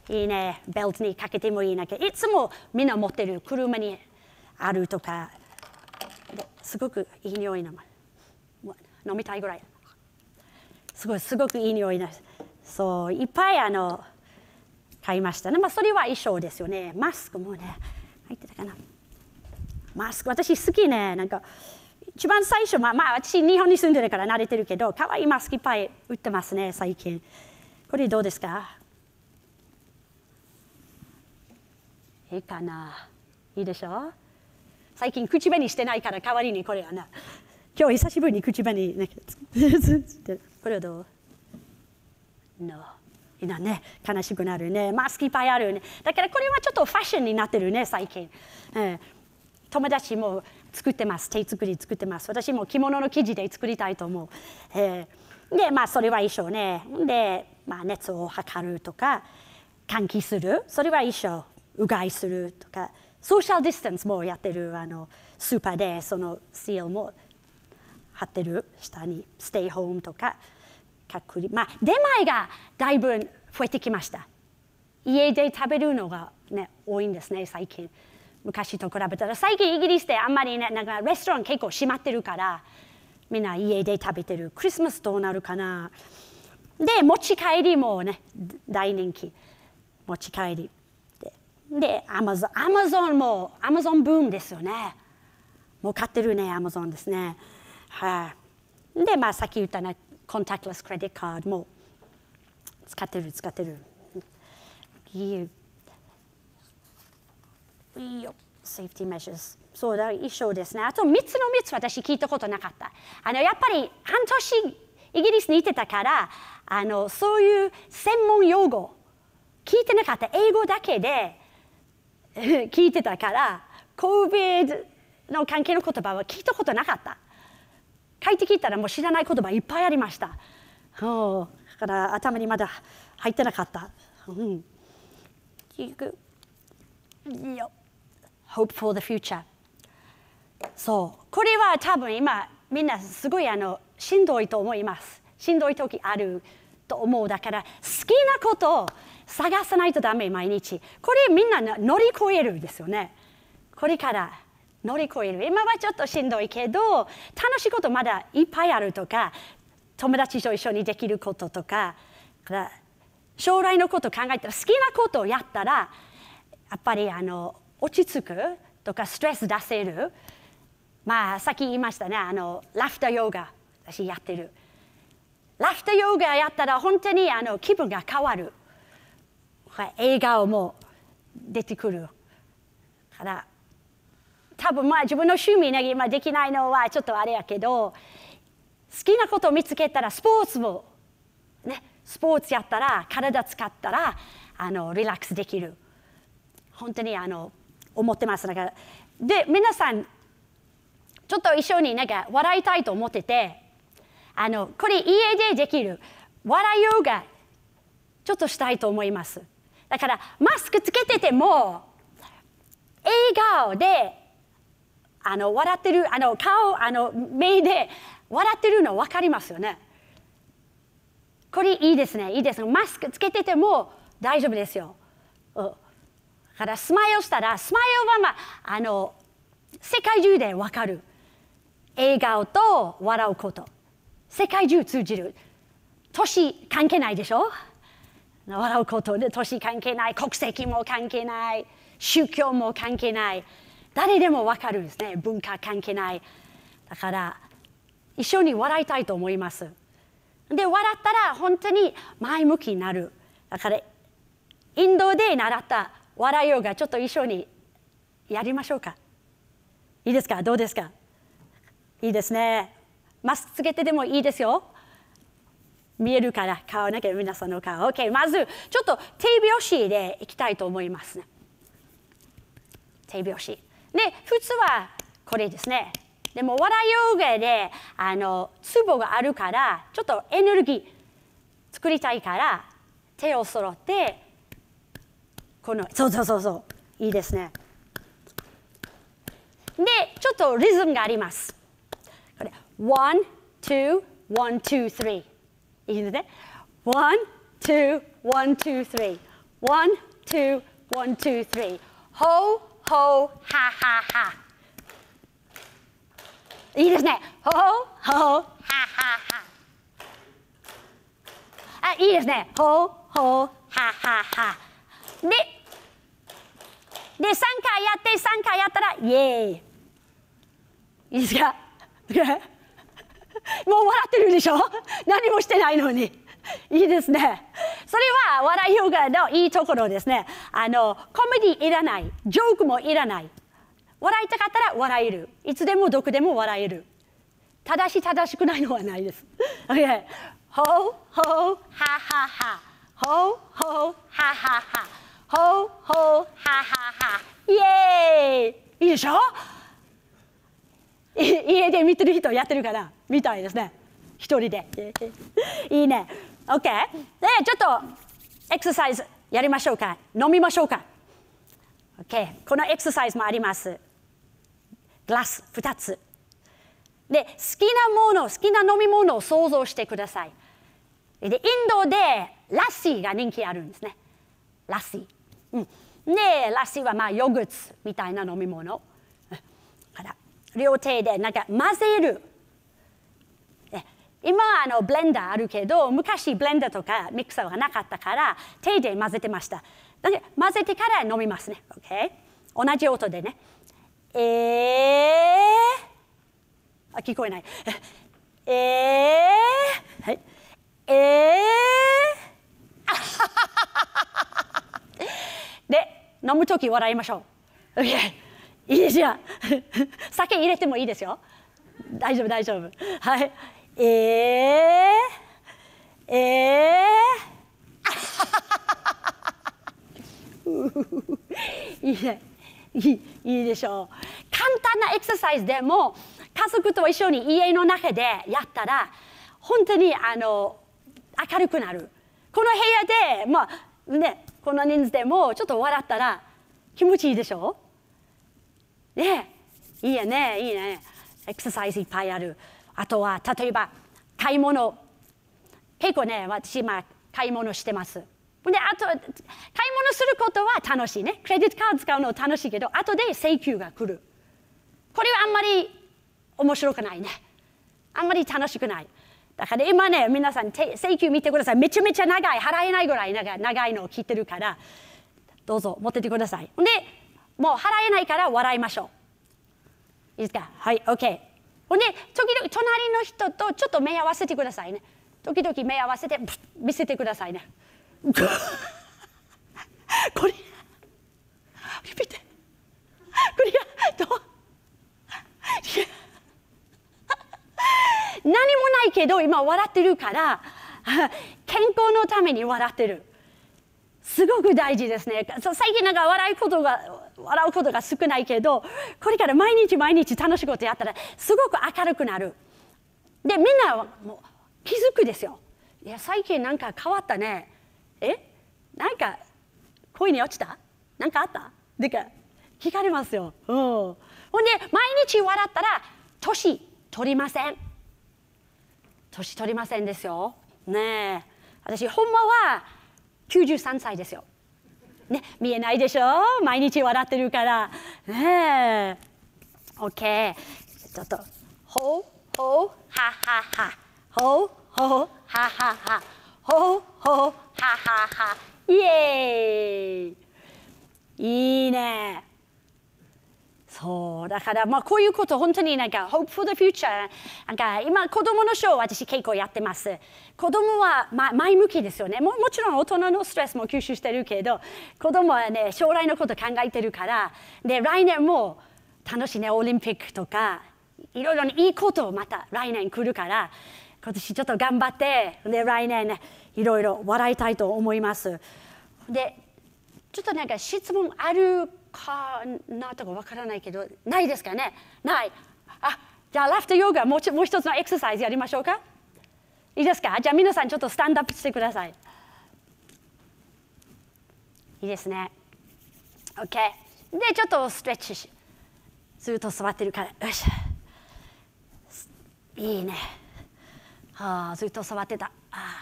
いいねベルトにかけてもいいないつもみんな持ってる車にあるとかすごくいい匂いの飲みたいぐらいすごいすごくいい匂いなそういっぱいあの買いましたね、まあ、それは衣装ですよねマスクもね入ってたかなマスク私好きねなんか一番最初まあ、まあ、私日本に住んでるから慣れてるけど可愛いマスクいっぱい売ってますね最近これどうですかいいかな。いいでしょ最近口紅してないから代わりにこれはな。今日久しぶりに口紅ね。これはどう ?No。ね、悲しくなるね。マスクいっぱいあるね。だからこれはちょっとファッションになってるね、最近。えー、友達も作ってます。手作り作ってます。私も着物の生地で作りたいと思う。えー、で、まあそれは一緒ね。で、まあ熱を測るとか、換気する。それは一緒。うがいするとかソーシャルディスタンスもやってるあのスーパーでそのシールも貼ってる下にステイホームとか隔離まあ出前がだいぶ増えてきました家で食べるのが、ね、多いんですね最近昔と比べたら最近イギリスであんまり、ね、なんかレストラン結構閉まってるからみんな家で食べてるクリスマスどうなるかなで持ち帰りもね大人気持ち帰りで、アマゾン。アマゾンも、アマゾンブームですよね。もう買ってるね、アマゾンですね。はい、で、まあ、さっき言ったね、コンタクトレスクレディットカードも使ってる、使ってる。いいいいよ、セーフティーメッシュス。そうだ、衣装ですね。あと3つの3つ私聞いたことなかった。あのやっぱり半年イギリスにいてたからあのそういう専門用語聞いてなかった英語だけで 聞いてたから COVID の関係の言葉は聞いたことなかった帰ってきたらもう知らない言葉いっぱいありましただから頭にまだ入ってなかった、うん、聞くいいよ Hope for the future そうこれは多分今みんなすごいあのしんどいと思いますしんどい時あると思うだから好きなことを探さないとダメ毎日これみんな乗り越えるですよねこれから乗り越える今はちょっとしんどいけど楽しいことまだいっぱいあるとか友達と一緒にできることとか将来のこと考えたら好きなことをやったらやっぱりあの落ち着くとかストレス出せるまあさっき言いましたねあのラフタヨガ私やってるラフタヨガやったら本当にあの気分が変わる映画をも出てくるから多分まあ自分の趣味ね今できないのはちょっとあれやけど好きなことを見つけたらスポーツもねスポーツやったら体使ったらあのリラックスできる本当にあの思ってますだからで皆さんちょっと一緒になんか笑いたいと思っててあのこれ家でできる笑いようがちょっとしたいと思いますだからマスクつけてても笑顔であの笑ってるあの顔あの目で笑ってるの分かりますよね。これいいですねいいですマスクつけてても大丈夫ですよ。だからスマイルしたらスマイルは、まあ、あの世界中で分かる。笑顔と笑うこと世界中通じる年関係ないでしょ笑うことで年関係ない国籍も関係ない宗教も関係ない誰でも分かるんですね文化関係ないだから一緒に笑いたいと思いますで笑ったら本当に前向きになるだからインドで習った笑いヨガちょっと一緒にやりましょうかいいですかどうですかいいですねマスクつけてでもいいですよ見えるからわなきゃ皆さんの顔。OK、まずちょっと手拍子でいきたいと思います、手拍子。で、普通はこれですね。でも笑いヨガであのツボがあるからちょっとエネルギー作りたいから手を揃ってこのそうそうそうそういいですね。でちょっとリズムがあります。これ one two one two three one two three. One two one two three. ho ho ha ha ha 이 대신에 ho ho ha ha ha 아이 대신에 ho ho ha ha ha 네 대상카야 대상카야 もう笑ってるでしょ何もしてないのに。いいですね。それは笑いヨガのいいところですね。あの、コメディいらない。ジョークもいらない。笑いたかったら笑える。いつでもどこでも笑える。正し正しくないのはないです。o k ほうほうははは。ほうほうははは。ほうほうははは。イエーイいいでしょ 家で見てる人やってるからみたいですね一人で いいね OK でちょっとエクササイズやりましょうか飲みましょうか OK このエクササイズもありますグラス2つで好きなもの好きな飲み物を想像してくださいでインドでラッシーが人気あるんですねラッシー、うん、でラッシーはまあヨーグルトみたいな飲み物両手でなんか混ぜる。今あのブレンダーあるけど昔ブレンダーとかミキサーがなかったから手で混ぜてました。な混ぜてから飲みますね。Okay? 同じ音でね。えー、あ聞こえない。えー、はい、えー、で飲む時笑いましょう。Okay? いいじゃん酒入れてもいいですよ大丈夫大丈夫はいえー、ええー、いいねいいいいでしょう簡単なエクササイズでも家族と一緒に家の中でやったら本当にあの明るくなるこの部屋で、まあね、この人数でもちょっと笑ったら気持ちいいでしょうねいいよねいいねエクササイズいっぱいあるあとは例えば買い物結構ね私今買い物してますであと買い物することは楽しいねクレジットカード使うの楽しいけど後で請求が来るこれはあんまり面白くないねあんまり楽しくないだから今ね皆さん請求見てくださいめちゃめちゃ長い払えないぐらい長いのを聞いてるからどうぞ持っててくださいでもう払えないから笑いましょう。いいですかはい、OK。ほんで、時々、隣の人とちょっと目合わせてくださいね。時々目合わせて、見せてくださいね。これ、見て。これが、どう 何もないけど今笑ってるから 健康のために笑ってるすごく大事ですね最近なんか笑うことが笑うことが少ないけどこれから毎日毎日楽しいことやったらすごく明るくなるでみんなはもう気づくですよいや最近なんか変わったねえなんか恋に落ちたなんかあったでか聞かれますよ、うん、ほんで毎日笑ったら年取りません年取りませんですよねえ私ほんまは93歳ですよね、見えないでしょ毎日笑ってるから。ねえ。OK。ちょっと、ほうほうははは。ほうほうははは。ほうほうははは。イエーイいいね。そうだからまあこういうこと本当になんか Hope for the future なんか今子供のショー私結構やってます子供は、ま、前向きですよねももちろん大人のストレスも吸収してるけど子供はね将来のこと考えてるからで来年も楽しいねオリンピックとかいろいろいいことをまた来年来るから今年ちょっと頑張ってで来年いろいろ笑いたいと思いますでちょっとなんか質問あるかなとかわからないけどないですかねないあじゃあラフトヨガもうもう一つのエクササイズやりましょうかいいですかじゃあ皆さんちょっとスタンドアップしてくださいいいですね OK でちょっとストレッチしずっと座ってるからよしいいねあずっと座ってたあ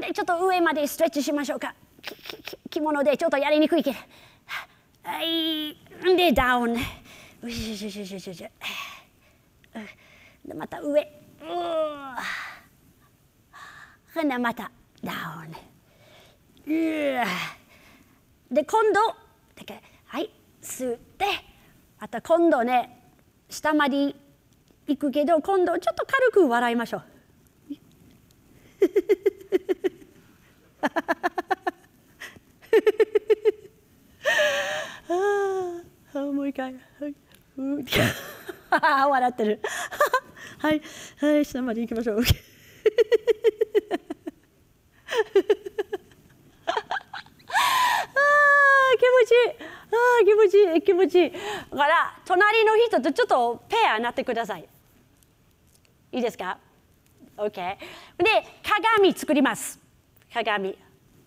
でちょっと上までストレッチしましょうか着物でちょっとやりにくいけどはいでダウンうしゅしゅしゅしゅしゅでまた上うでまたダウンで今度はい吸ってまた今度ね下まで行くけど今度ちょっと軽く笑いましょう。あもう一回、はい、笑ってる はい、はい、下まで行きましょう あ気持ちいい気持ちいい気持ちいいだから隣の人とちょっとペアになってくださいいいですか ?OK で鏡作ります鏡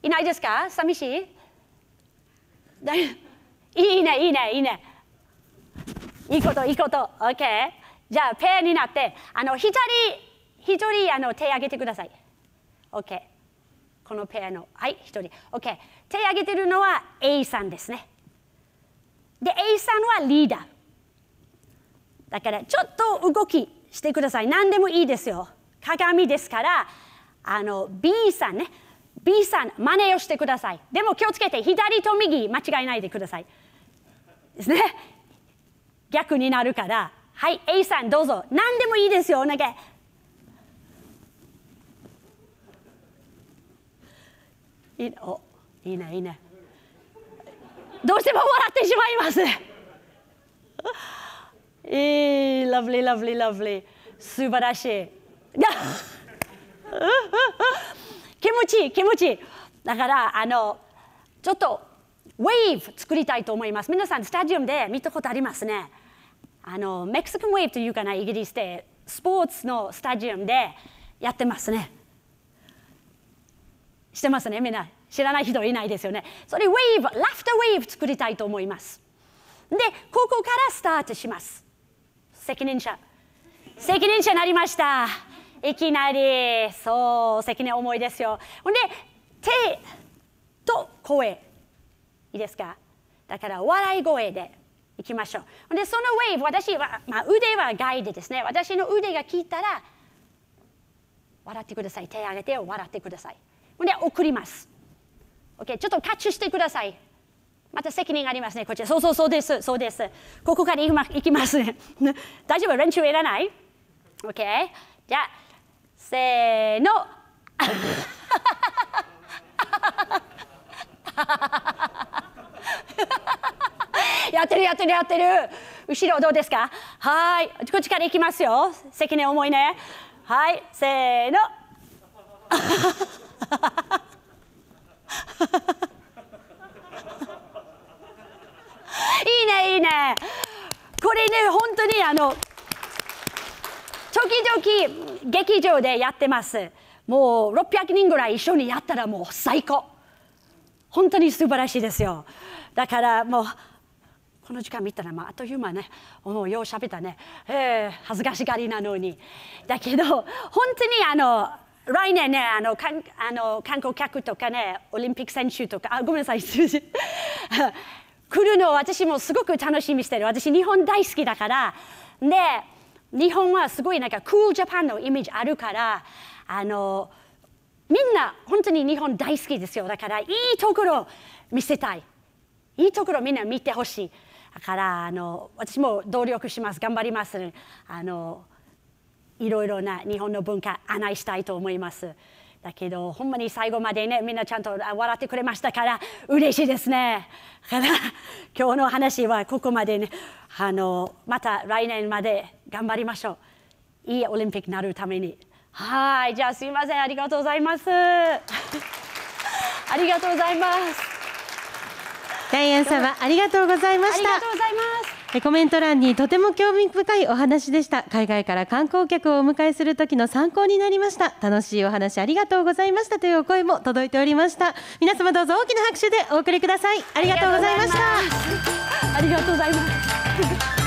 いないですか寂しいいいねいいねいいねいいこといいこと OK じゃあペアになってあの左一人あの手挙げてください OK このペアのはい一人 OK 手挙げてるのは A さんですねで A さんはリーダーだからちょっと動きしてください何でもいいですよ鏡ですからあの B さんね B さん真似をしてくださいでも気をつけて左と右間違えないでくださいですね逆になるからはい A さんどうぞ何でもいいですよお願いいいおいいねいいねどうしても笑ってしまいます いいラブリーラブリーラブリー素晴らしい 気持ちいい気持ちいいだからあのちょっとウェーブ作りたいと思います。皆さん、スタジアムで見たことありますね。あのメキシカンウェーブというかな、イギリスで、スポーツのスタジアムでやってますね。してますね、みんな。知らない人いないですよね。それ、ウェーブ、ラフターウェーブ作りたいと思います。で、ここからスタートします。責任者。責任者になりました。いきなり、そう、責任重いですよ。ほんで、手と声。いいですかだから笑い声でいきましょう。でそのウェーブ私は、まあ、腕はガイドですね私の腕が効いたら笑ってください手を挙げて笑ってください。で送ります。OK ちょっとキャッチしてください。また責任がありますね、こちら。そうそうそうです、そうです。ここから行きま行きます。大丈夫練習いらない ?OK。じゃあ、せーの。ってるやってるやってる後ろどうですかはいこっちからいきますよ責任重いねはいせーの いいねいいねこれね本当にあの時々劇場でやってますもう600人ぐらい一緒にやったらもう最高本当に素晴らしいですよだからもうこの時間見たら、まあ、あっという間ねもうようしゃべったね、えー、恥ずかしがりなのにだけど本当にあの来年ねあのかんあの観光客とかねオリンピック選手とかあごめんなさい 来るの私もすごく楽しみしてる私日本大好きだからで日本はすごいなんかクールジャパンのイメージあるからあのみんな本当に日本大好きですよだからいいところ見せたいいいところみんな見てほしいだからあの私も努力します頑張りますあのいろいろな日本の文化案内したいと思います。だけどほんまに最後までねみんなちゃんと笑ってくれましたから嬉しいですね。だから 今日の話はここまでねあのまた来年まで頑張りましょう。いいオリンピックになるために。はいじゃあすいませんありがとうございます。ありがとうございます。ダイアンさんはありがとうございましたありがとうございますコメント欄にとても興味深いお話でした海外から観光客をお迎えする時の参考になりました楽しいお話ありがとうございましたというお声も届いておりました皆様どうぞ大きな拍手でお送りくださいありがとうございましたありがとうございます